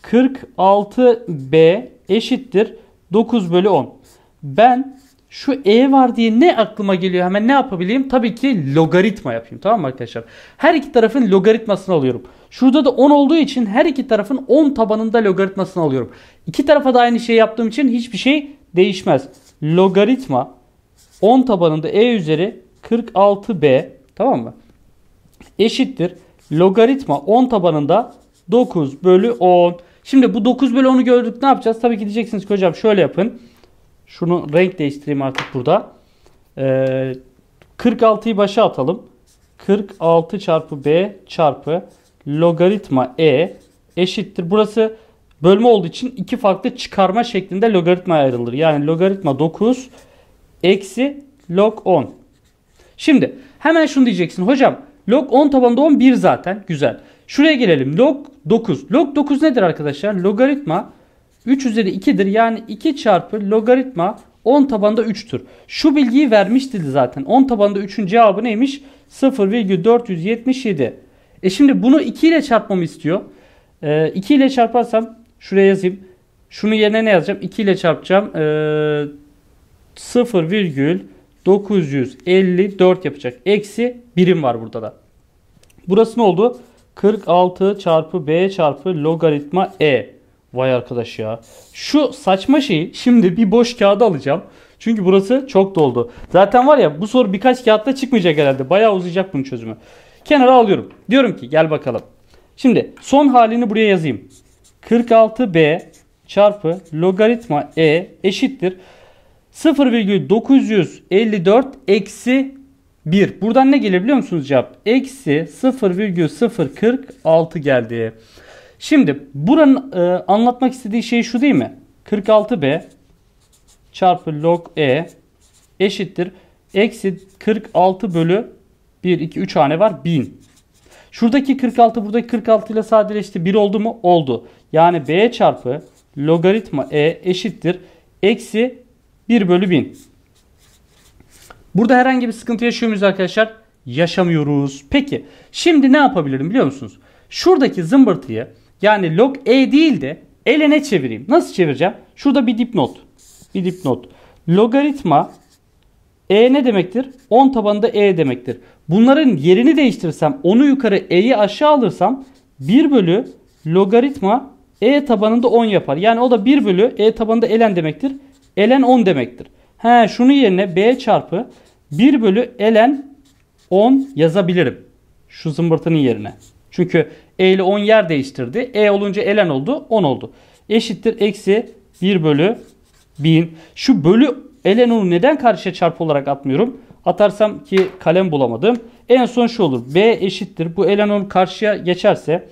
46B eşittir 9 bölü 10. Ben şu e var diye ne aklıma geliyor hemen ne yapabileyim? Tabii ki logaritma yapayım tamam mı arkadaşlar? Her iki tarafın logaritmasını alıyorum. Şurada da 10 olduğu için her iki tarafın 10 tabanında logaritmasını alıyorum. İki tarafa da aynı şeyi yaptığım için hiçbir şey değişmez. Logaritma 10 tabanında e üzeri 46b tamam mı? Eşittir. Logaritma 10 tabanında 9 bölü 10. Şimdi bu 9 bölü 10'u gördük ne yapacağız? Tabii ki diyeceksiniz ki hocam şöyle yapın. Şunu renk değiştireyim artık burada. Ee, 46'yı başa atalım. 46 çarpı b çarpı logaritma e eşittir. Burası bölme olduğu için iki farklı çıkarma şeklinde logaritma ayrılır. Yani logaritma 9 eksi log 10. Şimdi hemen şunu diyeceksin. Hocam log 10 tabanında 11 zaten. Güzel. Şuraya gelelim. Log 9. Log 9 nedir arkadaşlar? Logaritma 3 üzeri 2'dir. Yani 2 çarpı logaritma 10 tabanda 3'tür. Şu bilgiyi vermişti zaten. 10 tabanda 3'ün cevabı neymiş? 0,477. E şimdi bunu 2 ile çarpmamı istiyor. E, 2 ile çarparsam şuraya yazayım. Şunu yerine ne yazacağım? 2 ile çarpacağım. E, 0,954 yapacak. Eksi birim var burada da. Burası ne oldu? 46 çarpı b çarpı logaritma e. Vay arkadaş ya. Şu saçma şeyi şimdi bir boş kağıda alacağım. Çünkü burası çok doldu. Zaten var ya bu soru birkaç kağıtta çıkmayacak herhalde. Bayağı uzayacak bunun çözümü. Kenara alıyorum. Diyorum ki gel bakalım. Şimdi son halini buraya yazayım. 46b çarpı logaritma e eşittir. 0,954 eksi 1. Buradan ne gelir biliyor musunuz cevap? Eksi 0,046 geldi. Şimdi buranın e, anlatmak istediği şey şu değil mi? 46b çarpı log e eşittir. Eksi 46 bölü 1, 2, 3 hane var 1000. Şuradaki 46 buradaki 46 ile sadeleşti. 1 oldu mu? Oldu. Yani b çarpı logaritma e eşittir. Eksi 1 bölü 1000. Burada herhangi bir sıkıntı yaşıyor muyuz arkadaşlar? Yaşamıyoruz. Peki şimdi ne yapabilirim biliyor musunuz? Şuradaki zımbırtıyı yani log e değil de elen'e çevireyim. Nasıl çevireceğim? Şurada bir dipnot. Bir dipnot. Logaritma e ne demektir? 10 tabanında e demektir. Bunların yerini değiştirsem onu yukarı e'yi aşağı alırsam 1 bölü logaritma e tabanında 10 yapar. Yani o da 1 bölü e tabanında elen demektir. Elen 10 demektir. He şunun yerine b çarpı 1 bölü elen 10 yazabilirim. Şu zımbırtının yerine. Çünkü e ile 10 yer değiştirdi. E olunca elen oldu 10 oldu. Eşittir eksi 1 bölü 1000. Şu bölü elen onu neden karşıya çarpı olarak atmıyorum? Atarsam ki kalem bulamadım. En son şu olur. B eşittir. Bu elen 10 karşıya geçerse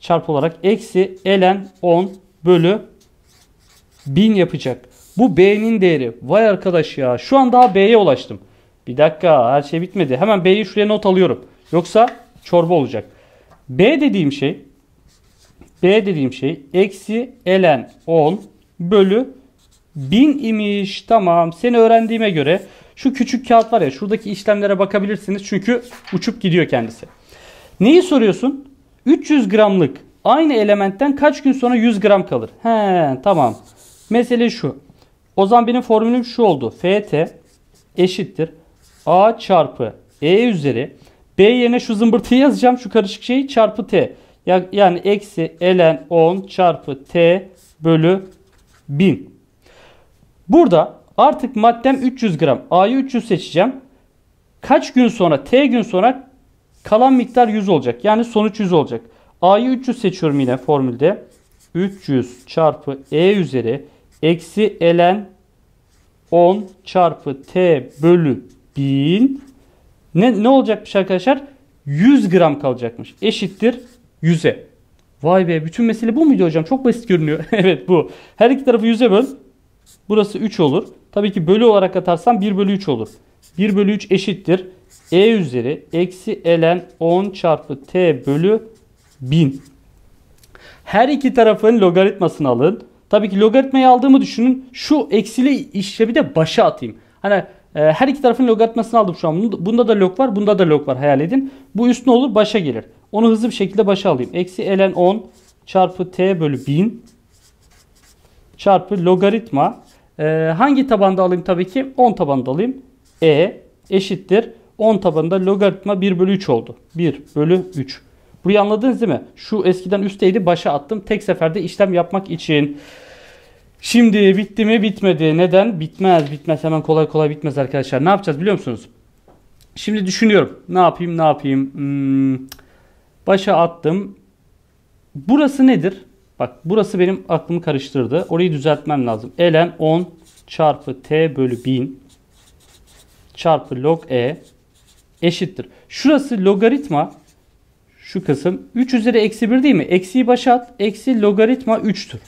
çarpı olarak eksi elen 10 bölü 1000 yapacak. Bu B'nin değeri. Vay arkadaş ya. Şu an daha B'ye ulaştım. Bir dakika her şey bitmedi. Hemen B'yi şuraya not alıyorum. Yoksa çorba olacak. B dediğim şey B dediğim şey eksi elen 10 bölü 1000 imiş. Tamam seni öğrendiğime göre şu küçük kağıt var ya şuradaki işlemlere bakabilirsiniz. Çünkü uçup gidiyor kendisi. Neyi soruyorsun? 300 gramlık aynı elementten kaç gün sonra 100 gram kalır? He tamam. Mesele şu. O zaman benim formülüm şu oldu. FT eşittir A çarpı E üzeri B yerine şu zımbırtıyı yazacağım. Şu karışık şeyi çarpı T. Yani eksi ln 10 çarpı T bölü 1000. Burada artık maddem 300 gram. A'yı 300 seçeceğim. Kaç gün sonra? T gün sonra kalan miktar 100 olacak. Yani sonuç 100 olacak. A'yı 300 seçiyorum yine formülde. 300 çarpı E üzeri eksi ln 10 çarpı T bölü 1000 ne, ne olacakmış arkadaşlar? 100 gram kalacakmış. Eşittir 100'e. Vay be bütün mesele bu muydu hocam? Çok basit görünüyor. evet bu. Her iki tarafı 100'e böl. Burası 3 olur. Tabii ki bölü olarak atarsam 1 bölü 3 olur. 1 bölü 3 eşittir. E üzeri eksi elen 10 çarpı t bölü 1000. Her iki tarafın logaritmasını alın. Tabii ki logaritmayı aldığımı düşünün. Şu eksili işlemi de başa atayım. Hani ee, her iki tarafın logaritmasını aldım şu an. Bunda da log var, bunda da log var hayal edin. Bu üst ne olur? Başa gelir. Onu hızlı bir şekilde başa alayım. Eksi ln 10 çarpı t bölü 1000 çarpı logaritma. Ee, hangi tabanda alayım tabii ki? 10 tabanda alayım. e eşittir. 10 tabanda logaritma 1 bölü 3 oldu. 1 bölü 3. Burayı anladınız değil mi? Şu eskiden üstteydi başa attım. Tek seferde işlem yapmak için. Şimdi bitti mi bitmedi. Neden? Bitmez bitmez hemen kolay kolay bitmez arkadaşlar. Ne yapacağız biliyor musunuz? Şimdi düşünüyorum. Ne yapayım ne yapayım. Hmm, başa attım. Burası nedir? Bak burası benim aklımı karıştırdı. Orayı düzeltmem lazım. Elen 10 çarpı t bölü 1000 çarpı log e eşittir. Şurası logaritma şu kısım 3 üzeri eksi 1 değil mi? Eksiyi başa at. Eksi logaritma 3'tür.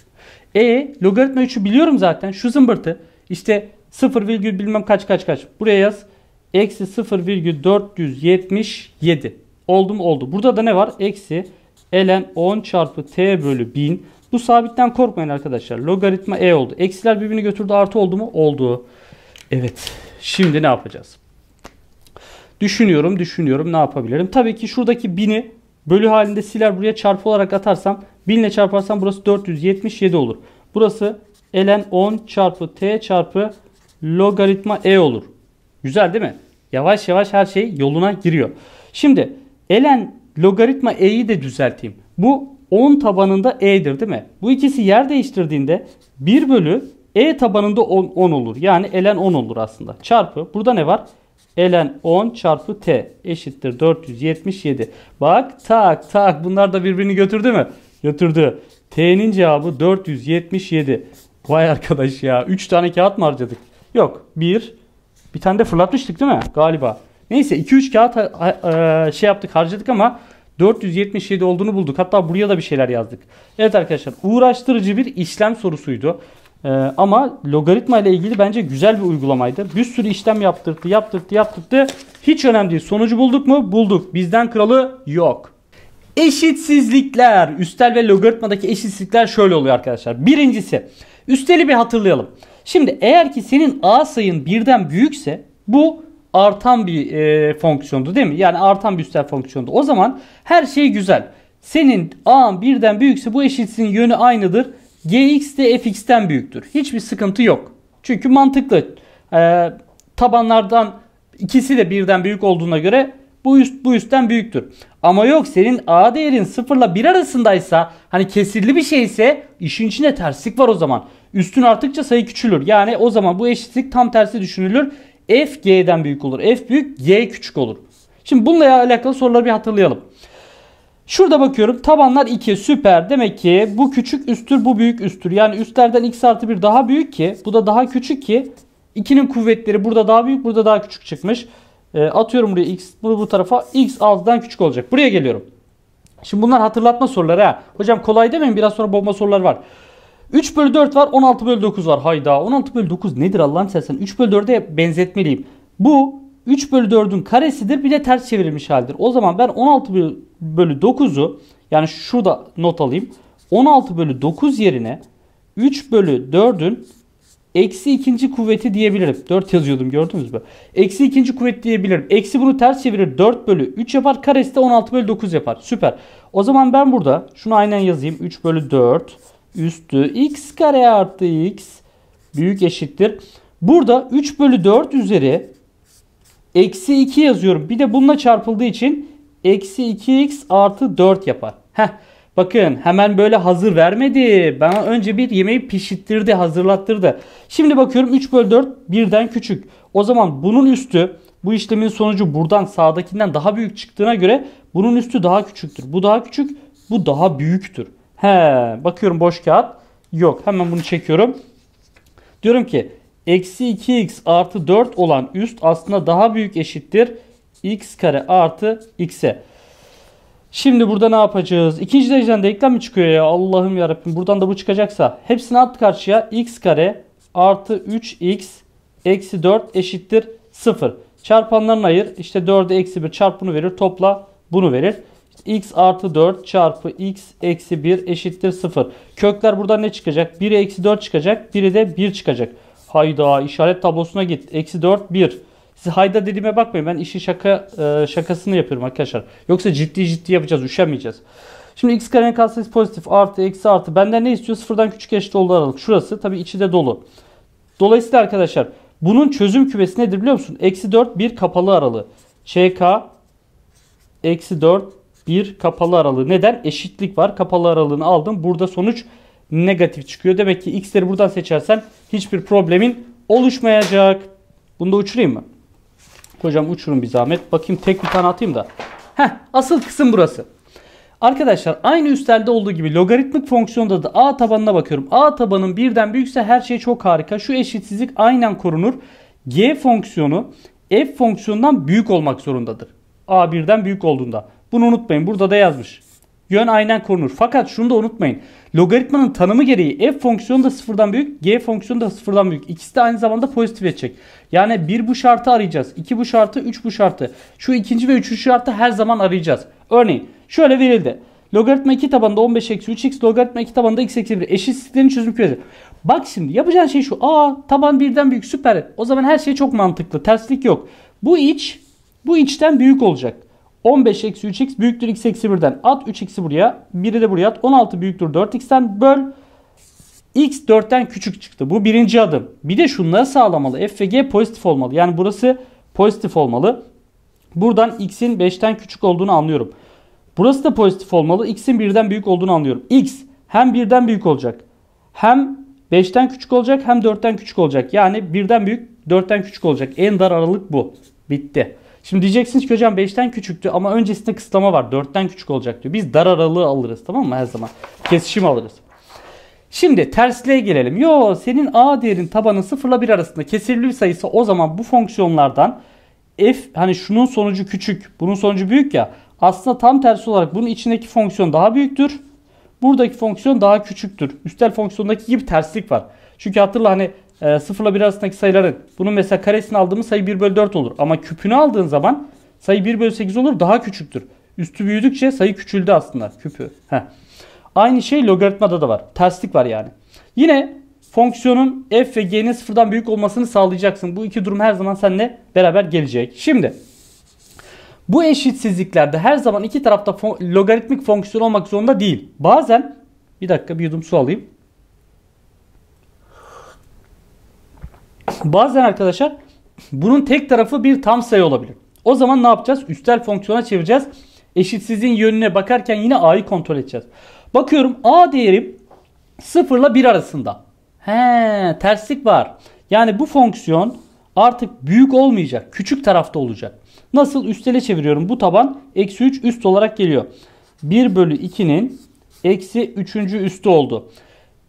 E logaritma 3'ü biliyorum zaten. Şu zımbırtı. İşte 0 bilmem kaç kaç kaç. Buraya yaz. Eksi 0,477. Oldu mu? Oldu. Burada da ne var? Eksi ln 10 çarpı t bölü 1000. Bu sabitten korkmayın arkadaşlar. Logaritma e oldu. Eksiler birbirini götürdü. Artı oldu mu? Oldu. Evet. Şimdi ne yapacağız? Düşünüyorum, düşünüyorum ne yapabilirim? Tabii ki şuradaki 1000'i bölü halinde siler buraya çarpı olarak atarsam 1000 ile çarparsam burası 477 olur. Burası ln 10 çarpı t çarpı logaritma e olur. Güzel değil mi? Yavaş yavaş her şey yoluna giriyor. Şimdi ln logaritma e'yi de düzelteyim. Bu 10 tabanında e'dir değil mi? Bu ikisi yer değiştirdiğinde 1 bölü e tabanında 10, 10 olur. Yani ln 10 olur aslında. Çarpı burada ne var? ln 10 çarpı t eşittir 477. Bak tak tak bunlar da birbirini götürdü mü? Yatırdı. T'nin cevabı 477. Vay arkadaş ya. 3 tane kağıt mı harcadık? Yok. 1. Bir tane de fırlatmıştık değil mi? Galiba. Neyse 2-3 kağıt e, e, şey yaptık harcadık ama 477 olduğunu bulduk. Hatta buraya da bir şeyler yazdık. Evet arkadaşlar uğraştırıcı bir işlem sorusuydu. Ee, ama logaritma ile ilgili bence güzel bir uygulamaydı. Bir sürü işlem yaptırdı, yaptırdı, yaptırdı. Hiç önemli değil. Sonucu bulduk mu? Bulduk. Bizden kralı yok. Eşitsizlikler, üstel ve logaritmadaki eşitsizlikler şöyle oluyor arkadaşlar. Birincisi, üsteli bir hatırlayalım. Şimdi eğer ki senin a sayın birden büyükse bu artan bir e, fonksiyondu değil mi? Yani artan bir üstel fonksiyondu. O zaman her şey güzel. Senin a'ın birden büyükse bu eşitsin yönü aynıdır. gx de fx'ten büyüktür. Hiçbir sıkıntı yok. Çünkü mantıklı. E, tabanlardan ikisi de birden büyük olduğuna göre bu üst bu üstten büyüktür. Ama yok senin A değerin 0 ile 1 arasındaysa hani kesirli bir şeyse işin içinde terslik var o zaman. Üstün arttıkça sayı küçülür. Yani o zaman bu eşitlik tam tersi düşünülür. F G'den büyük olur. F büyük G küçük olur. Şimdi bununla alakalı soruları bir hatırlayalım. Şurada bakıyorum tabanlar 2 süper. Demek ki bu küçük üsttür bu büyük üsttür. Yani üstlerden x artı 1 daha büyük ki bu da daha küçük ki 2'nin kuvvetleri burada daha büyük burada daha küçük çıkmış. E, atıyorum buraya x. Bunu bu tarafa x altıdan küçük olacak. Buraya geliyorum. Şimdi bunlar hatırlatma soruları ha. Hocam kolay demeyin biraz sonra bomba sorular var. 3 bölü 4 var 16 bölü 9 var. Hayda 16 bölü 9 nedir Allah'ım sen sen? 3 bölü 4'e benzetmeliyim. Bu 3 bölü 4'ün karesidir bir de ters çevrilmiş haldir. O zaman ben 16 bölü 9'u yani şurada not alayım. 16 bölü 9 yerine 3 bölü 4'ün Eksi ikinci kuvveti diyebilirim. 4 yazıyordum gördünüz mü? Eksi ikinci kuvvet diyebilirim. Eksi bunu ters çevirir. 4 bölü 3 yapar. Karesi de 16 bölü 9 yapar. Süper. O zaman ben burada şunu aynen yazayım. 3 bölü 4 üstü x kare artı x büyük eşittir. Burada 3 bölü 4 üzeri eksi 2 yazıyorum. Bir de bununla çarpıldığı için eksi 2x artı 4 yapar. Heh. Bakın hemen böyle hazır vermedi. Bana önce bir yemeği pişittirdi, hazırlattırdı. Şimdi bakıyorum 3 bölü 4 birden küçük. O zaman bunun üstü bu işlemin sonucu buradan sağdakinden daha büyük çıktığına göre bunun üstü daha küçüktür. Bu daha küçük, bu daha büyüktür. He, bakıyorum boş kağıt. Yok hemen bunu çekiyorum. Diyorum ki eksi 2x artı 4 olan üst aslında daha büyük eşittir. x kare artı x'e. Şimdi burada ne yapacağız? İkinci dereceden de denklem mi çıkıyor ya? Allah'ım yarabbim. Buradan da bu çıkacaksa. Hepsini at karşıya. x kare artı 3x eksi 4 eşittir 0. Çarpanlarını ayır. İşte 4'e eksi 1 çarpını verir. Topla bunu verir. x artı 4 çarpı x eksi 1 eşittir 0. Kökler buradan ne çıkacak? 1'e eksi 4 çıkacak. 1'e de 1 çıkacak. Hayda işaret tablosuna git. Eksi 4 1. Siz hayda dediğime bakmayın. Ben işi şaka e, şakasını yapıyorum arkadaşlar. Yoksa ciddi ciddi yapacağız. üşemeyeceğiz. Şimdi x karenin katsayısı pozitif artı eksi artı. Benden ne istiyor? Sıfırdan küçük eşit olduğu aralık. Şurası tabii içi de dolu. Dolayısıyla arkadaşlar bunun çözüm kümesi nedir biliyor musun? Eksi 4 bir kapalı aralığı. ÇK eksi 4 bir kapalı aralığı. Neden? Eşitlik var. Kapalı aralığını aldım. Burada sonuç negatif çıkıyor. Demek ki x'leri buradan seçersen hiçbir problemin oluşmayacak. Bunu da uçurayım mı? Kocam uçurun bir zahmet. Bakayım tek bir tane atayım da. Heh asıl kısım burası. Arkadaşlar aynı üstelde olduğu gibi logaritmik fonksiyonda da a tabanına bakıyorum. a tabanın birden büyükse her şey çok harika. Şu eşitsizlik aynen korunur. g fonksiyonu f fonksiyonundan büyük olmak zorundadır. a birden büyük olduğunda. Bunu unutmayın burada da yazmış. Yön aynen korunur. Fakat şunu da unutmayın. Logaritmanın tanımı gereği f fonksiyonu da sıfırdan büyük, g fonksiyonu da sıfırdan büyük. İkisi de aynı zamanda pozitif edecek. Yani bir bu şartı arayacağız. iki bu şartı, üç bu şartı. Şu ikinci ve üçüncü şartı her zaman arayacağız. Örneğin şöyle verildi. Logaritma 2 tabanında 15 eksi 3x, logaritma 2 tabanında x eksi 1. Eşitsizliklerin çözüm küresi. Bak şimdi yapacağın şey şu. Aa taban birden büyük süper. O zaman her şey çok mantıklı. Terslik yok. Bu iç, bu içten büyük olacak. 15 eksi 3x büyüktür x eksi 1'den. At 3x'i buraya. 1'i de buraya at. 16 büyüktür 4x'ten. Böl X 4'ten küçük çıktı. Bu birinci adım. Bir de şunları sağlamalı. F ve G pozitif olmalı. Yani burası pozitif olmalı. Buradan X'in 5'ten küçük olduğunu anlıyorum. Burası da pozitif olmalı. X'in 1'den büyük olduğunu anlıyorum. X hem 1'den büyük olacak. Hem 5'ten küçük olacak hem 4'ten küçük olacak. Yani 1'den büyük 4'ten küçük olacak. En dar aralık bu. Bitti. Şimdi diyeceksiniz ki hocam 5'ten küçüktü ama öncesinde kısıtlama var. 4'ten küçük olacak diyor. Biz dar aralığı alırız tamam mı her zaman? Kesişim alırız. Şimdi tersliğe gelelim. Yo senin a değerin tabanı 0 ile 1 arasında kesirli sayısı o zaman bu fonksiyonlardan f hani şunun sonucu küçük bunun sonucu büyük ya aslında tam tersi olarak bunun içindeki fonksiyon daha büyüktür. Buradaki fonksiyon daha küçüktür. Üstel fonksiyondaki gibi terslik var. Çünkü hatırla hani e, 0 ile 1 arasındaki sayıların bunun mesela karesini aldığımız sayı 1 bölü 4 olur. Ama küpünü aldığın zaman sayı 1 bölü 8 olur daha küçüktür. Üstü büyüdükçe sayı küçüldü aslında küpü. Heh. Aynı şey logaritmada da var. Terslik var yani. Yine fonksiyonun f ve g'nin sıfırdan büyük olmasını sağlayacaksın. Bu iki durum her zaman seninle beraber gelecek. Şimdi bu eşitsizliklerde her zaman iki tarafta fon logaritmik fonksiyon olmak zorunda değil. Bazen bir dakika bir yudum su alayım. Bazen arkadaşlar bunun tek tarafı bir tam sayı olabilir. O zaman ne yapacağız? Üstel fonksiyona çevireceğiz. Eşitsizliğin yönüne bakarken yine a'yı kontrol edeceğiz. Bakıyorum A değerim 0 ile 1 arasında. He, terslik var. Yani bu fonksiyon artık büyük olmayacak. Küçük tarafta olacak. Nasıl üstele çeviriyorum bu taban eksi 3 üst olarak geliyor. 1 bölü 2'nin eksi 3. üstü oldu.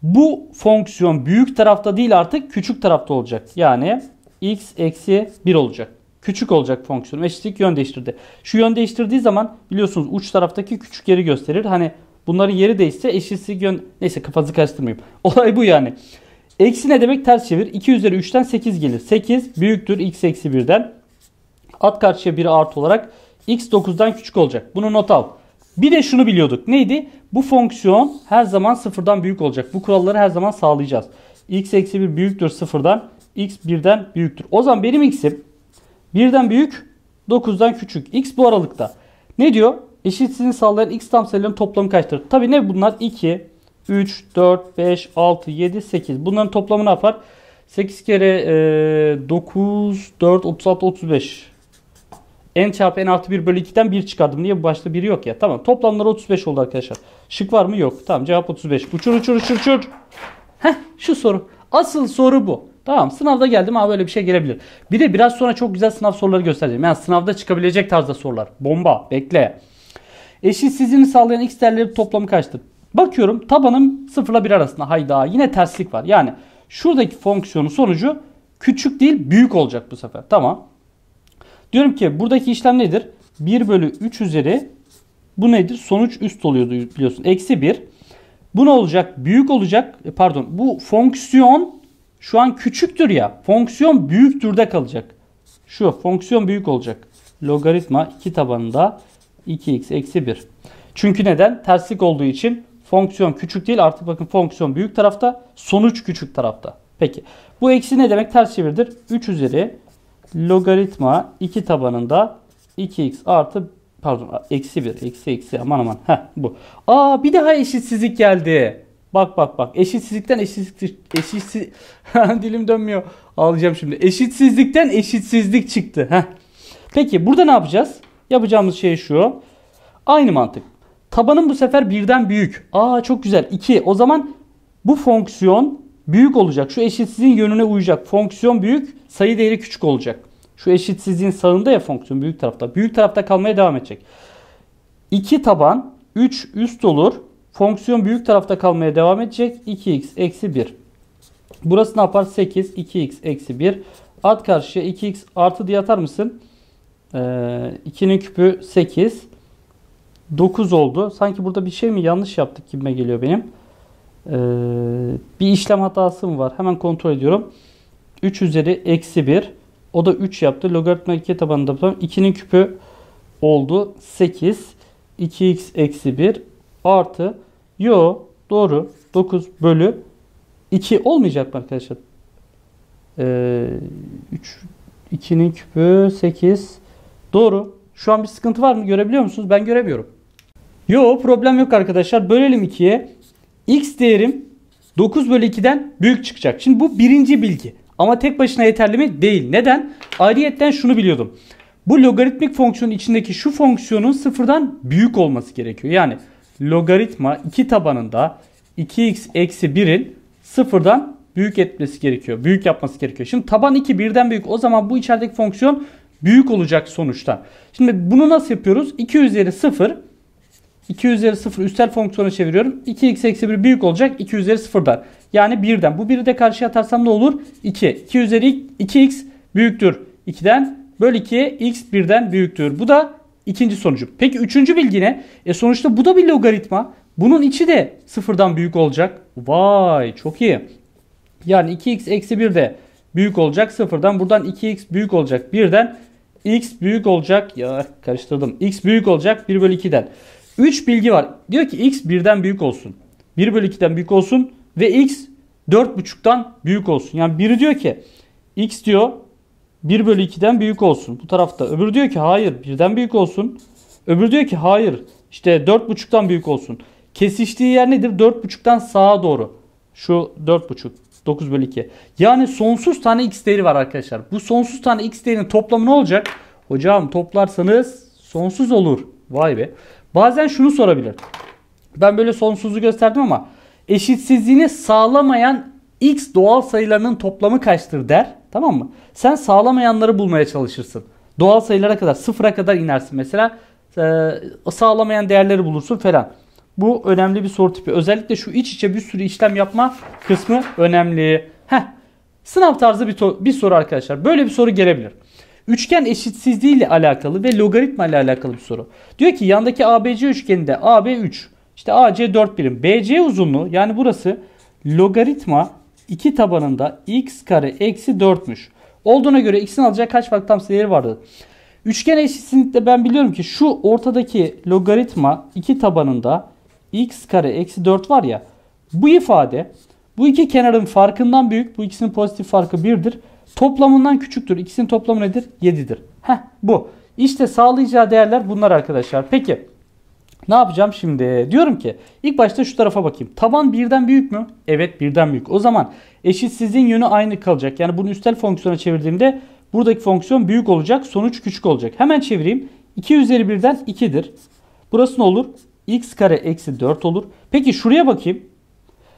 Bu fonksiyon büyük tarafta değil artık küçük tarafta olacak. Yani x eksi 1 olacak. Küçük olacak fonksiyon. Eşitlik yön değiştirdi. Şu yön değiştirdiği zaman biliyorsunuz uç taraftaki küçük yeri gösterir. Hani Bunların yeri değişse eşitsizlik yön... Neyse kafanızı karıştırmayayım. Olay bu yani. Eksi ne demek? Ters çevir. 2 üzeri 3'ten 8 gelir. 8 büyüktür x eksi 1'den. At karşıya 1 artı olarak x 9'dan küçük olacak. Bunu not al. Bir de şunu biliyorduk. Neydi? Bu fonksiyon her zaman sıfırdan büyük olacak. Bu kuralları her zaman sağlayacağız. x eksi 1 büyüktür sıfırdan. x 1'den büyüktür. O zaman benim x'im 1'den büyük 9'dan küçük. x bu aralıkta. Ne diyor? eşitsizliğini sağlayan x tam sayıların toplamı kaçtır? Tabi ne bunlar? 2, 3, 4, 5, 6, 7, 8. Bunların toplamı ne yapar? 8 kere e, 9, 4, 36, 35. N çarpı N artı 1 bölü 2'den 1 çıkardım. Niye? başta 1 yok ya. Tamam. Toplamları 35 oldu arkadaşlar. Şık var mı? Yok. Tamam. Cevap 35. Uçur uçur uçur uçur. Heh. Şu soru. Asıl soru bu. Tamam sınavda geldim ama böyle bir şey gelebilir. Bir de biraz sonra çok güzel sınav soruları göstereceğim. Yani sınavda çıkabilecek tarzda sorular. Bomba bekle. Eşitsizliğini sağlayan x değerleri toplamı kaçtır? Bakıyorum tabanım 0 ile 1 arasında. Hayda yine terslik var. Yani şuradaki fonksiyonun sonucu küçük değil büyük olacak bu sefer. Tamam. Diyorum ki buradaki işlem nedir? 1 bölü 3 üzeri bu nedir? Sonuç üst oluyordu biliyorsun. Eksi 1. Bu ne olacak? Büyük olacak. E, pardon bu fonksiyon şu an küçüktür ya. Fonksiyon büyüktürde kalacak. Şu fonksiyon büyük olacak. Logaritma 2 tabanında 2x eksi 1. Çünkü neden? Terslik olduğu için fonksiyon küçük değil. Artık bakın fonksiyon büyük tarafta. Sonuç küçük tarafta. Peki bu eksi ne demek? Ters çevirdir. 3 üzeri logaritma 2 tabanında 2x artı pardon eksi 1 eksi eksi aman aman heh, bu. Aa bir daha eşitsizlik geldi. Bak bak bak eşitsizlikten eşitsizlik eşitsiz dilim dönmüyor. Ağlayacağım şimdi. Eşitsizlikten eşitsizlik çıktı. Heh. Peki burada ne yapacağız? Yapacağımız şey şu. Aynı mantık. Tabanın bu sefer birden büyük. Aa çok güzel. 2. O zaman bu fonksiyon büyük olacak. Şu eşitsizliğin yönüne uyacak. Fonksiyon büyük, sayı değeri küçük olacak. Şu eşitsizliğin sağında ya fonksiyon büyük tarafta. Büyük tarafta kalmaya devam edecek. 2 taban 3 üst olur. Fonksiyon büyük tarafta kalmaya devam edecek. 2x eksi 1. Burası ne yapar? 8 2x eksi 1. At karşıya 2x artı diye atar mısın? Ee, 2'nin küpü 8. 9 oldu. Sanki burada bir şey mi yanlış yaptık gibime geliyor benim. Ee, bir işlem hatası mı var? Hemen kontrol ediyorum. 3 üzeri eksi 1. O da 3 yaptı. Logaritma 2 tabanında bulalım. 2'nin küpü oldu. 8. 2x eksi 1 artı. Yo doğru. 9 bölü 2 olmayacak mı arkadaşlar? Ee, 3 2'nin küpü 8 Doğru. Şu an bir sıkıntı var mı? Görebiliyor musunuz? Ben göremiyorum. Yo problem yok arkadaşlar. Bölelim 2'ye. X değerim 9 bölü 2'den büyük çıkacak. Şimdi bu birinci bilgi. Ama tek başına yeterli mi? Değil. Neden? Ayrıyetten şunu biliyordum. Bu logaritmik fonksiyonun içindeki şu fonksiyonun sıfırdan büyük olması gerekiyor. Yani logaritma 2 tabanında 2x eksi 1'in sıfırdan büyük etmesi gerekiyor. Büyük yapması gerekiyor. Şimdi taban 2 birden büyük. O zaman bu içerideki fonksiyon büyük olacak sonuçta. Şimdi bunu nasıl yapıyoruz? 2 üzeri 0 2 üzeri 0 üstel fonksiyona çeviriyorum. 2x eksi 1 büyük olacak. 2 üzeri 0'dan. Yani 1'den. Bu 1'i de karşıya atarsam ne olur? 2. 2 üzeri 2x büyüktür. 2'den böl 2'ye x 1'den büyüktür. Bu da ikinci sonucu. Peki üçüncü bilgi ne? E sonuçta bu da bir logaritma. Bunun içi de 0'dan büyük olacak. Vay çok iyi. Yani 2x eksi 1 de büyük olacak 0'dan. Buradan 2x büyük olacak 1'den x büyük olacak. Ya karıştırdım. x büyük olacak 1 bölü 2'den. 3 bilgi var. Diyor ki x 1'den büyük olsun. 1 bölü 2'den büyük olsun. Ve x 4.5'tan büyük olsun. Yani biri diyor ki x diyor 1 bölü 2'den büyük olsun. Bu tarafta. Öbürü diyor ki hayır 1'den büyük olsun. Öbürü diyor ki hayır işte 4.5'tan büyük olsun. Kesiştiği yer nedir? 4.5'tan sağa doğru. Şu 4.5. 9 bölü 2. Yani sonsuz tane x değeri var arkadaşlar. Bu sonsuz tane x değerinin toplamı ne olacak? Hocam toplarsanız sonsuz olur. Vay be. Bazen şunu sorabilir. Ben böyle sonsuzu gösterdim ama eşitsizliğini sağlamayan x doğal sayılarının toplamı kaçtır der. Tamam mı? Sen sağlamayanları bulmaya çalışırsın. Doğal sayılara kadar sıfıra kadar inersin mesela. Ee, sağlamayan değerleri bulursun falan. Bu önemli bir soru tipi. Özellikle şu iç içe bir sürü işlem yapma kısmı önemli. Heh. Sınav tarzı bir, bir soru arkadaşlar. Böyle bir soru gelebilir. Üçgen eşitsizliği ile alakalı ve logaritma ile alakalı bir soru. Diyor ki yandaki ABC üçgeninde AB 3, işte AC 4 birim, BC uzunluğu yani burası logaritma 2 tabanında x kare eksi 4'müş. Olduğuna göre x'in alacağı kaç farklı tam sayıları vardı. Üçgen eşitsizlikte ben biliyorum ki şu ortadaki logaritma 2 tabanında x kare eksi 4 var ya bu ifade bu iki kenarın farkından büyük. Bu ikisinin pozitif farkı 1'dir. Toplamından küçüktür. İkisinin toplamı nedir? 7'dir. Heh bu. İşte sağlayacağı değerler bunlar arkadaşlar. Peki ne yapacağım şimdi? Diyorum ki ilk başta şu tarafa bakayım. Taban birden büyük mü? Evet birden büyük. O zaman eşitsizliğin yönü aynı kalacak. Yani bunu üstel fonksiyona çevirdiğimde buradaki fonksiyon büyük olacak. Sonuç küçük olacak. Hemen çevireyim. 2 üzeri birden 2'dir. Burası ne olur? x kare eksi 4 olur. Peki şuraya bakayım.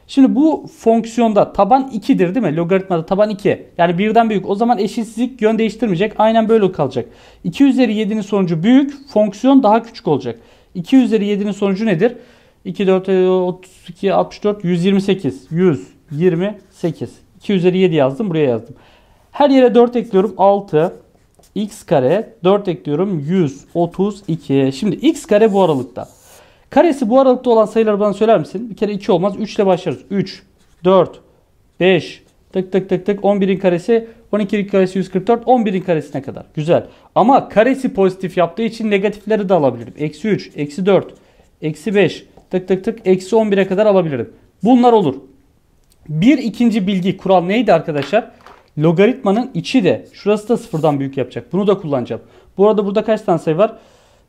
Şimdi bu fonksiyonda taban 2'dir değil mi? Logaritmada taban 2. Yani birden büyük. O zaman eşitsizlik yön değiştirmeyecek. Aynen böyle kalacak. 2 üzeri 7'nin sonucu büyük. Fonksiyon daha küçük olacak. 2 üzeri 7'nin sonucu nedir? 2, 4, 32, 64, 128. 128. 2 üzeri 7 yazdım. Buraya yazdım. Her yere 4 ekliyorum. 6 x kare 4 ekliyorum 132. Şimdi x kare bu aralıkta. Karesi bu aralıkta olan sayıları bana söyler misin? Bir kere 2 olmaz. 3 ile başlarız. 3, 4, 5, tık tık tık tık 11'in karesi 12'nin karesi 144 11'in karesine kadar. Güzel. Ama karesi pozitif yaptığı için negatifleri de alabilirim. Eksi 3, eksi 4, eksi 5 tık tık tık eksi 11'e kadar alabilirim. Bunlar olur. Bir ikinci bilgi kural neydi arkadaşlar? Logaritmanın içi de şurası da sıfırdan büyük yapacak. Bunu da kullanacağım. Bu arada burada kaç tane sayı var?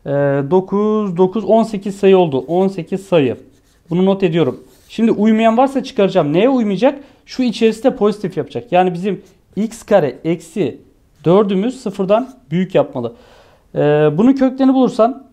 9, 9, 18 sayı oldu. 18 sayı. Bunu not ediyorum. Şimdi uymayan varsa çıkaracağım. Neye uymayacak? Şu içerisinde pozitif yapacak. Yani bizim x kare eksi 4'ümüz sıfırdan büyük yapmalı. Ee, bunun köklerini bulursan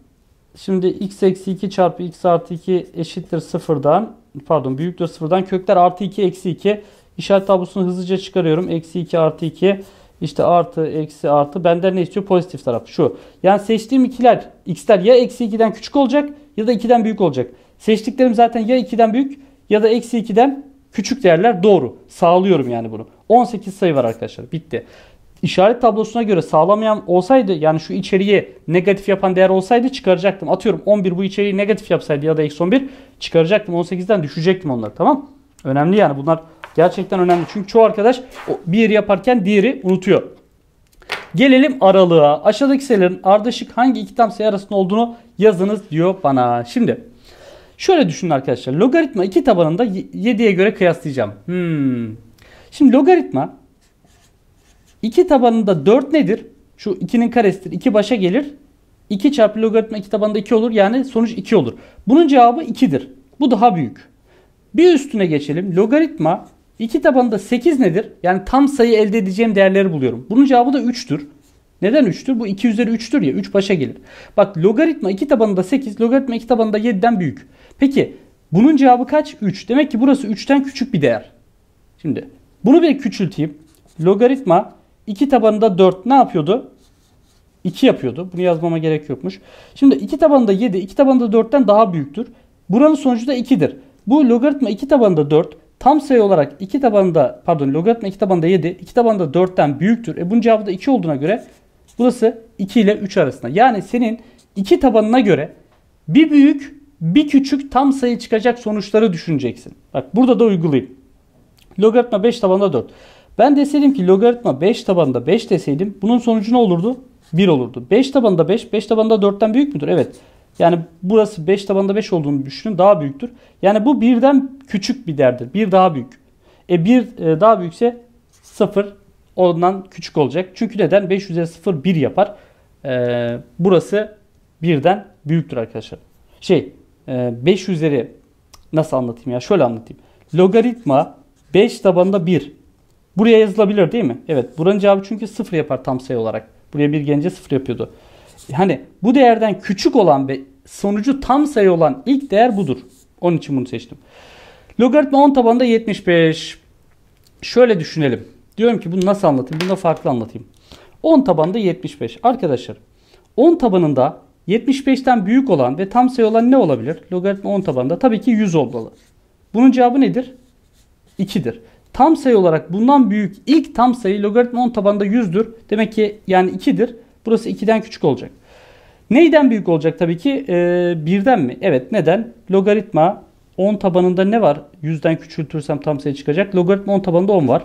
şimdi x eksi 2 çarpı x artı 2 eşittir sıfırdan pardon büyüktür sıfırdan kökler artı 2 eksi 2 işaret tablosunu hızlıca çıkarıyorum. Eksi 2 artı 2 işte artı, eksi, artı. Benden ne istiyor? Pozitif taraf. Şu. Yani seçtiğim ikiler, x'ler ya eksi 2'den küçük olacak ya da 2'den büyük olacak. Seçtiklerim zaten ya 2'den büyük ya da eksi 2'den küçük değerler doğru. Sağlıyorum yani bunu. 18 sayı var arkadaşlar. Bitti. İşaret tablosuna göre sağlamayan olsaydı yani şu içeriye negatif yapan değer olsaydı çıkaracaktım. Atıyorum 11 bu içeriği negatif yapsaydı ya da eksi 11 çıkaracaktım. 18'den düşecektim onlar tamam Önemli yani bunlar gerçekten önemli. Çünkü çoğu arkadaş bir yeri yaparken diğeri unutuyor. Gelelim aralığa. Aşağıdaki sayıların ardışık hangi iki tam sayı arasında olduğunu yazınız diyor bana. Şimdi şöyle düşünün arkadaşlar. Logaritma iki tabanında 7'ye göre kıyaslayacağım. Hmm. Şimdi logaritma iki tabanında 4 nedir? Şu 2'nin karesidir. 2 başa gelir. 2 çarpı logaritma iki tabanında 2 olur. Yani sonuç 2 olur. Bunun cevabı 2'dir. Bu daha büyük. Bir üstüne geçelim. Logaritma iki tabanında 8 nedir? Yani tam sayı elde edeceğim değerleri buluyorum. Bunun cevabı da 3'tür. Neden 3'tür? Bu 2 üzeri 3'tür ya 3 başa gelir. Bak logaritma iki tabanında 8, logaritma iki tabanında 7'den büyük. Peki bunun cevabı kaç? 3. Demek ki burası 3'ten küçük bir değer. Şimdi bunu bir küçülteyim. Logaritma 2 tabanında 4 ne yapıyordu? 2 yapıyordu. Bunu yazmama gerek yokmuş. Şimdi 2 tabanında 7, 2 tabanında 4'ten daha büyüktür. Buranın sonucu da 2'dir. Bu logaritma 2 tabanında 4 tam sayı olarak 2 tabanında pardon logaritma 2 tabanında 7 2 tabanında 4'ten büyüktür. E bunun cevabı da 2 olduğuna göre burası 2 ile 3 arasında. Yani senin 2 tabanına göre bir büyük bir küçük tam sayı çıkacak sonuçları düşüneceksin. Bak burada da uygulayayım. Logaritma 5 tabanında 4. Ben deseydim ki logaritma 5 tabanında 5 deseydim bunun sonucu ne olurdu? 1 olurdu. 5 tabanında 5, 5 tabanında 4'ten büyük müdür? Evet. Yani burası 5 tabanında 5 olduğunu düşünün daha büyüktür. Yani bu birden küçük bir değerdir. Bir daha büyük. E bir e, daha büyükse 0 ondan küçük olacak. Çünkü neden? 5 üzeri 0 1 yapar. E, burası birden büyüktür arkadaşlar. Şey 5 e, üzeri nasıl anlatayım ya? Şöyle anlatayım. Logaritma 5 tabanında 1. Buraya yazılabilir değil mi? Evet. Buranın cevabı çünkü 0 yapar tam sayı olarak. Buraya bir gelince 0 yapıyordu hani bu değerden küçük olan ve sonucu tam sayı olan ilk değer budur. Onun için bunu seçtim. Logaritma 10 tabanında 75. Şöyle düşünelim. Diyorum ki bunu nasıl anlatayım? Bunu da farklı anlatayım. 10 tabanında 75. Arkadaşlar 10 tabanında 75'ten büyük olan ve tam sayı olan ne olabilir? Logaritma 10 tabanında tabii ki 100 olmalı. Bunun cevabı nedir? 2'dir. Tam sayı olarak bundan büyük ilk tam sayı logaritma 10 tabanında 100'dür. Demek ki yani 2'dir. Burası 2'den küçük olacak. Neyden büyük olacak tabii ki? E, ee, 1'den mi? Evet neden? Logaritma 10 tabanında ne var? 100'den küçültürsem tam sayı çıkacak. Logaritma 10 tabanında 10 var.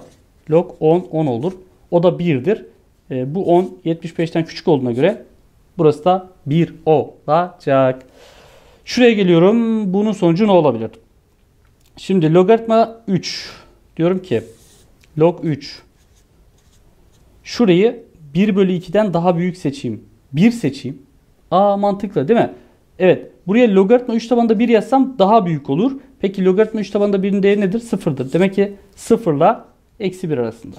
Log 10 10 olur. O da 1'dir. E, ee, bu 10 75'ten küçük olduğuna göre burası da 1 olacak. Şuraya geliyorum. Bunun sonucu ne olabilir? Şimdi logaritma 3 diyorum ki log 3 şurayı 1 bölü 2'den daha büyük seçeyim. 1 seçeyim. Aa mantıklı değil mi? Evet. Buraya logaritma 3 tabanında 1 yazsam daha büyük olur. Peki logaritma 3 tabanında 1'in değeri nedir? 0'dır. Demek ki 0 ile eksi 1 arasında.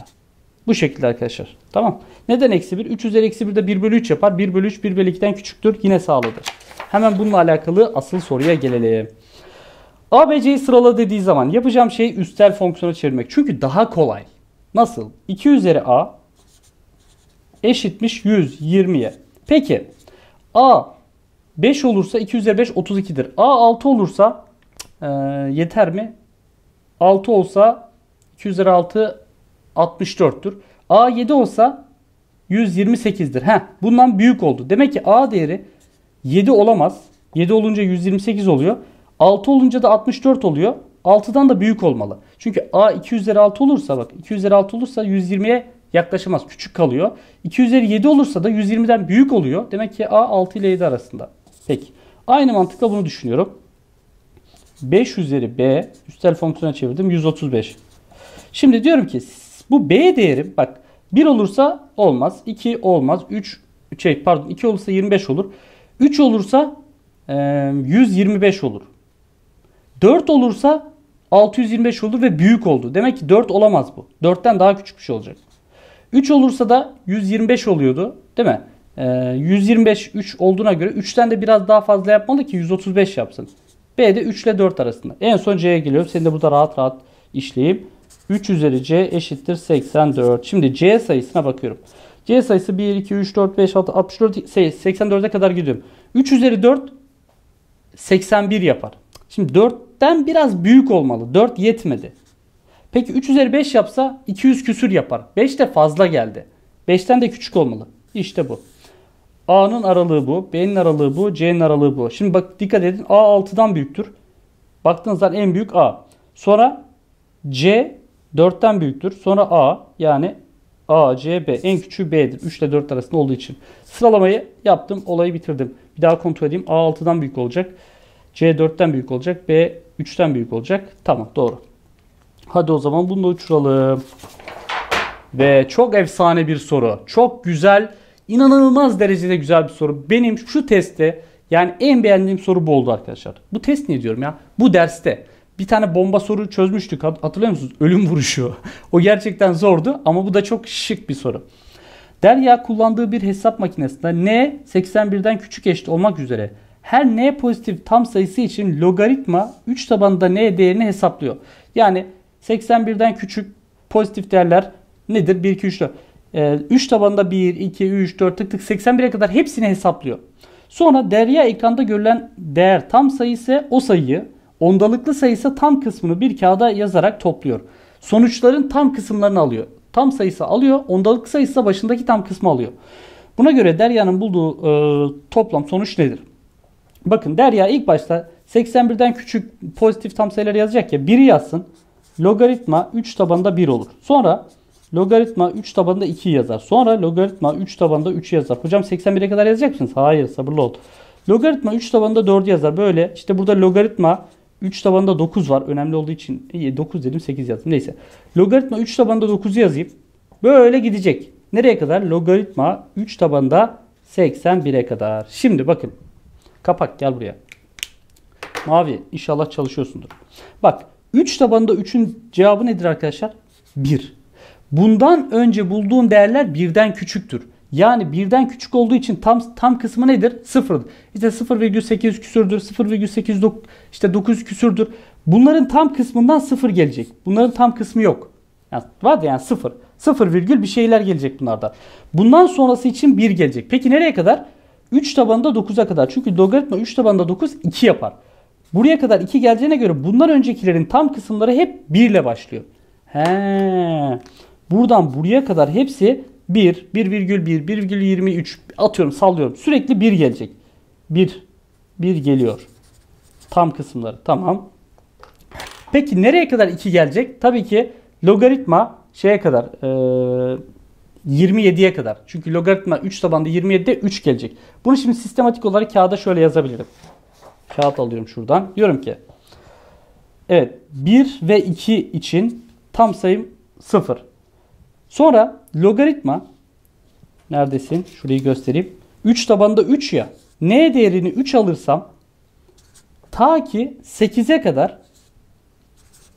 Bu şekilde arkadaşlar. Tamam. Neden eksi 1? 3 üzeri eksi 1 de 1 bölü 3 yapar. 1 bölü 3 1 bölü 2'den küçüktür. Yine sağladır. Hemen bununla alakalı asıl soruya gelelim. ABC'yi sırala dediği zaman yapacağım şey üstel fonksiyona çevirmek. Çünkü daha kolay. Nasıl? 2 üzeri A eşitmiş 120'ye. Peki A 5 olursa 2 üzeri 5 32'dir. A 6 olursa e, yeter mi? 6 olsa 2 üzeri 6 64'tür. A 7 olsa 128'dir. Heh, bundan büyük oldu. Demek ki A değeri 7 olamaz. 7 olunca 128 oluyor. 6 olunca da 64 oluyor. 6'dan da büyük olmalı. Çünkü A 2 üzeri 6 olursa bak 2 üzeri 6 olursa 120'ye yaklaşamaz. Küçük kalıyor. 2 üzeri 7 olursa da 120'den büyük oluyor. Demek ki A 6 ile 7 arasında. Peki. Aynı mantıkla bunu düşünüyorum. 5 üzeri B üstel fonksiyona çevirdim 135. Şimdi diyorum ki bu B değerim, bak 1 olursa olmaz. 2 olmaz. 3 şey pardon 2 olursa 25 olur. 3 olursa e, 125 olur. 4 olursa 625 oldu ve büyük oldu. Demek ki 4 olamaz bu. 4'ten daha küçük bir şey olacak. 3 olursa da 125 oluyordu. Değil mi? Ee, 125 3 olduğuna göre 3'ten de biraz daha fazla yapmalı ki 135 yapsın. B de 3 ile 4 arasında. En son C'ye geliyorum. Seni de burada rahat rahat işleyip 3 üzeri C eşittir 84. Şimdi C sayısına bakıyorum. C sayısı 1, 2, 3, 4, 5, 6, 64, 84'e kadar gidiyorum. 3 üzeri 4 81 yapar. Şimdi 4'ten biraz büyük olmalı. 4 yetmedi. Peki 3 üzeri 5 yapsa 200 küsür yapar. 5 de fazla geldi. 5'ten de küçük olmalı. İşte bu. A'nın aralığı bu. B'nin aralığı bu. C'nin aralığı bu. Şimdi bak dikkat edin. A 6'dan büyüktür. Baktığınızda en büyük A. Sonra C 4'ten büyüktür. Sonra A yani A, C, B. En küçüğü B'dir. 3 ile 4 arasında olduğu için. Sıralamayı yaptım. Olayı bitirdim. Bir daha kontrol edeyim. A 6'dan büyük olacak. C 4'ten büyük olacak. B 3'ten büyük olacak. Tamam doğru. Hadi o zaman bunu da uçuralım. Ve çok efsane bir soru. Çok güzel, inanılmaz derecede güzel bir soru. Benim şu testte yani en beğendiğim soru bu oldu arkadaşlar. Bu test ne diyorum ya? Bu derste bir tane bomba soru çözmüştük. Hatırlıyor musunuz? Ölüm vuruşu. o gerçekten zordu ama bu da çok şık bir soru. Derya kullandığı bir hesap makinesinde n 81'den küçük eşit olmak üzere her n pozitif tam sayısı için logaritma 3 tabanda n değerini hesaplıyor. Yani 81'den küçük pozitif değerler nedir? 1, 2, 3, 4. 3 tabanında 1, 2, 3, 4 tık tık 81'e kadar hepsini hesaplıyor. Sonra derya ekranda görülen değer tam sayı ise o sayıyı, ondalıklı sayı ise tam kısmını bir kağıda yazarak topluyor. Sonuçların tam kısımlarını alıyor. Tam sayısı alıyor, ondalıklı sayısı ise başındaki tam kısmı alıyor. Buna göre Derya'nın bulduğu e, toplam sonuç nedir? Bakın Derya ilk başta 81'den küçük pozitif tam sayıları yazacak ya. 1'i yazsın logaritma 3 tabanda 1 olur. Sonra logaritma 3 tabanda 2 yazar. Sonra logaritma 3 tabanda 3 yazar. Hocam 81'e kadar yazacak mısınız? Hayır sabırlı ol. Logaritma 3 tabanda 4 yazar. Böyle işte burada logaritma 3 tabanda 9 var. Önemli olduğu için 9 dedim 8 yazdım. Neyse. Logaritma 3 tabanda 9'u yazayım. Böyle gidecek. Nereye kadar? Logaritma 3 tabanda 81'e kadar. Şimdi bakın. Kapak gel buraya. Mavi inşallah çalışıyorsundur. Bak 3 tabanında 3'ün cevabı nedir arkadaşlar? 1. Bundan önce bulduğun değerler birden küçüktür. Yani birden küçük olduğu için tam tam kısmı nedir? Sıfırdır. İşte 0,8 küsürdür, 0,8 işte 9 küsürdür. Bunların tam kısmından sıfır gelecek. Bunların tam kısmı yok. Yani var ya yani sıfır. Sıfır virgül bir şeyler gelecek bunlardan. Bundan sonrası için bir gelecek. Peki nereye kadar? 3 tabanında 9'a kadar. Çünkü logaritma 3 tabanında 9 2 yapar. Buraya kadar 2 geleceğine göre bundan öncekilerin tam kısımları hep 1 ile başlıyor. He. Buradan buraya kadar hepsi 1, 1,1, 1,23 atıyorum sallıyorum. Sürekli 1 gelecek. 1, 1 geliyor. Tam kısımları tamam. Peki nereye kadar 2 gelecek? Tabii ki logaritma şeye kadar e, 27'ye kadar. Çünkü logaritma 3 tabanda 27'de 3 gelecek. Bunu şimdi sistematik olarak kağıda şöyle yazabilirim kağıt alıyorum şuradan. Diyorum ki evet 1 ve 2 için tam sayım 0. Sonra logaritma neredesin? Şurayı göstereyim. 3 tabanda 3 ya. N değerini 3 alırsam ta ki 8'e kadar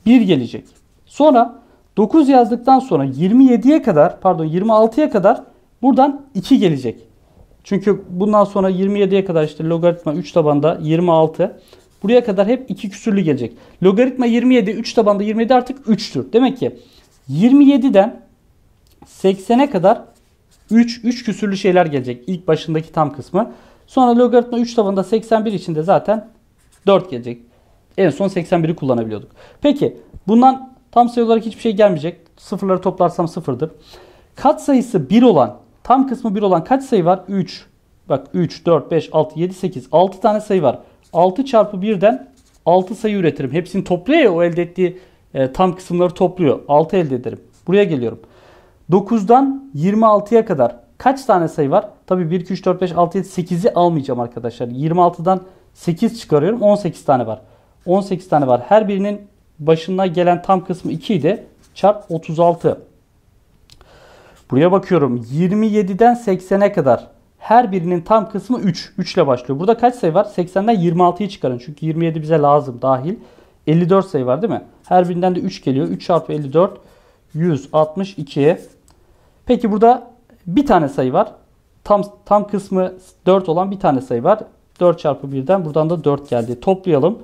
1 gelecek. Sonra 9 yazdıktan sonra 27'ye kadar pardon 26'ya kadar buradan 2 gelecek. Çünkü bundan sonra 27'ye kadar işte logaritma 3 tabanda 26. Buraya kadar hep 2 küsürlü gelecek. Logaritma 27, 3 tabanda 27 artık 3'tür. Demek ki 27'den 80'e kadar 3, 3 küsürlü şeyler gelecek. İlk başındaki tam kısmı. Sonra logaritma 3 tabanda 81 içinde zaten 4 gelecek. En son 81'i kullanabiliyorduk. Peki bundan tam sayı olarak hiçbir şey gelmeyecek. Sıfırları toplarsam sıfırdır. Kat sayısı 1 olan Tam kısmı 1 olan kaç sayı var? 3. Bak 3, 4, 5, 6, 7, 8. 6 tane sayı var. 6 çarpı 1'den 6 sayı üretirim. Hepsini topluyor ya o elde ettiği e, tam kısımları topluyor. 6 elde ederim. Buraya geliyorum. 9'dan 26'ya kadar kaç tane sayı var? Tabii 1, 2, 3, 4, 5, 6, 7, 8'i almayacağım arkadaşlar. 26'dan 8 çıkarıyorum. 18 tane var. 18 tane var. Her birinin başına gelen tam kısmı 2 idi. Çarp 36. Buraya bakıyorum 27'den 80'e kadar her birinin tam kısmı 3. 3 ile başlıyor. Burada kaç sayı var? 80'den 26'yı çıkarın. Çünkü 27 bize lazım dahil. 54 sayı var değil mi? Her birinden de 3 geliyor. 3 çarpı 54 162. Peki burada bir tane sayı var. Tam tam kısmı 4 olan bir tane sayı var. 4 çarpı 1'den buradan da 4 geldi. Toplayalım.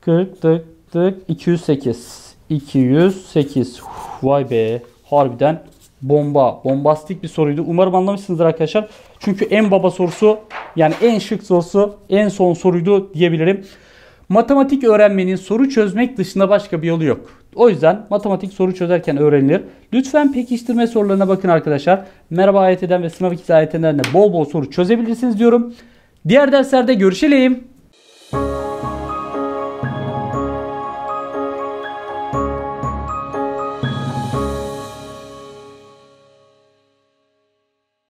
40 tık tık 208. 208. vay be. Harbiden bomba. Bombastik bir soruydu. Umarım anlamışsınızdır arkadaşlar. Çünkü en baba sorusu yani en şık sorusu en son soruydu diyebilirim. Matematik öğrenmenin soru çözmek dışında başka bir yolu yok. O yüzden matematik soru çözerken öğrenilir. Lütfen pekiştirme sorularına bakın arkadaşlar. Merhaba AYT'den ve sınav ikisi AYT'den de bol bol soru çözebilirsiniz diyorum. Diğer derslerde görüşelim.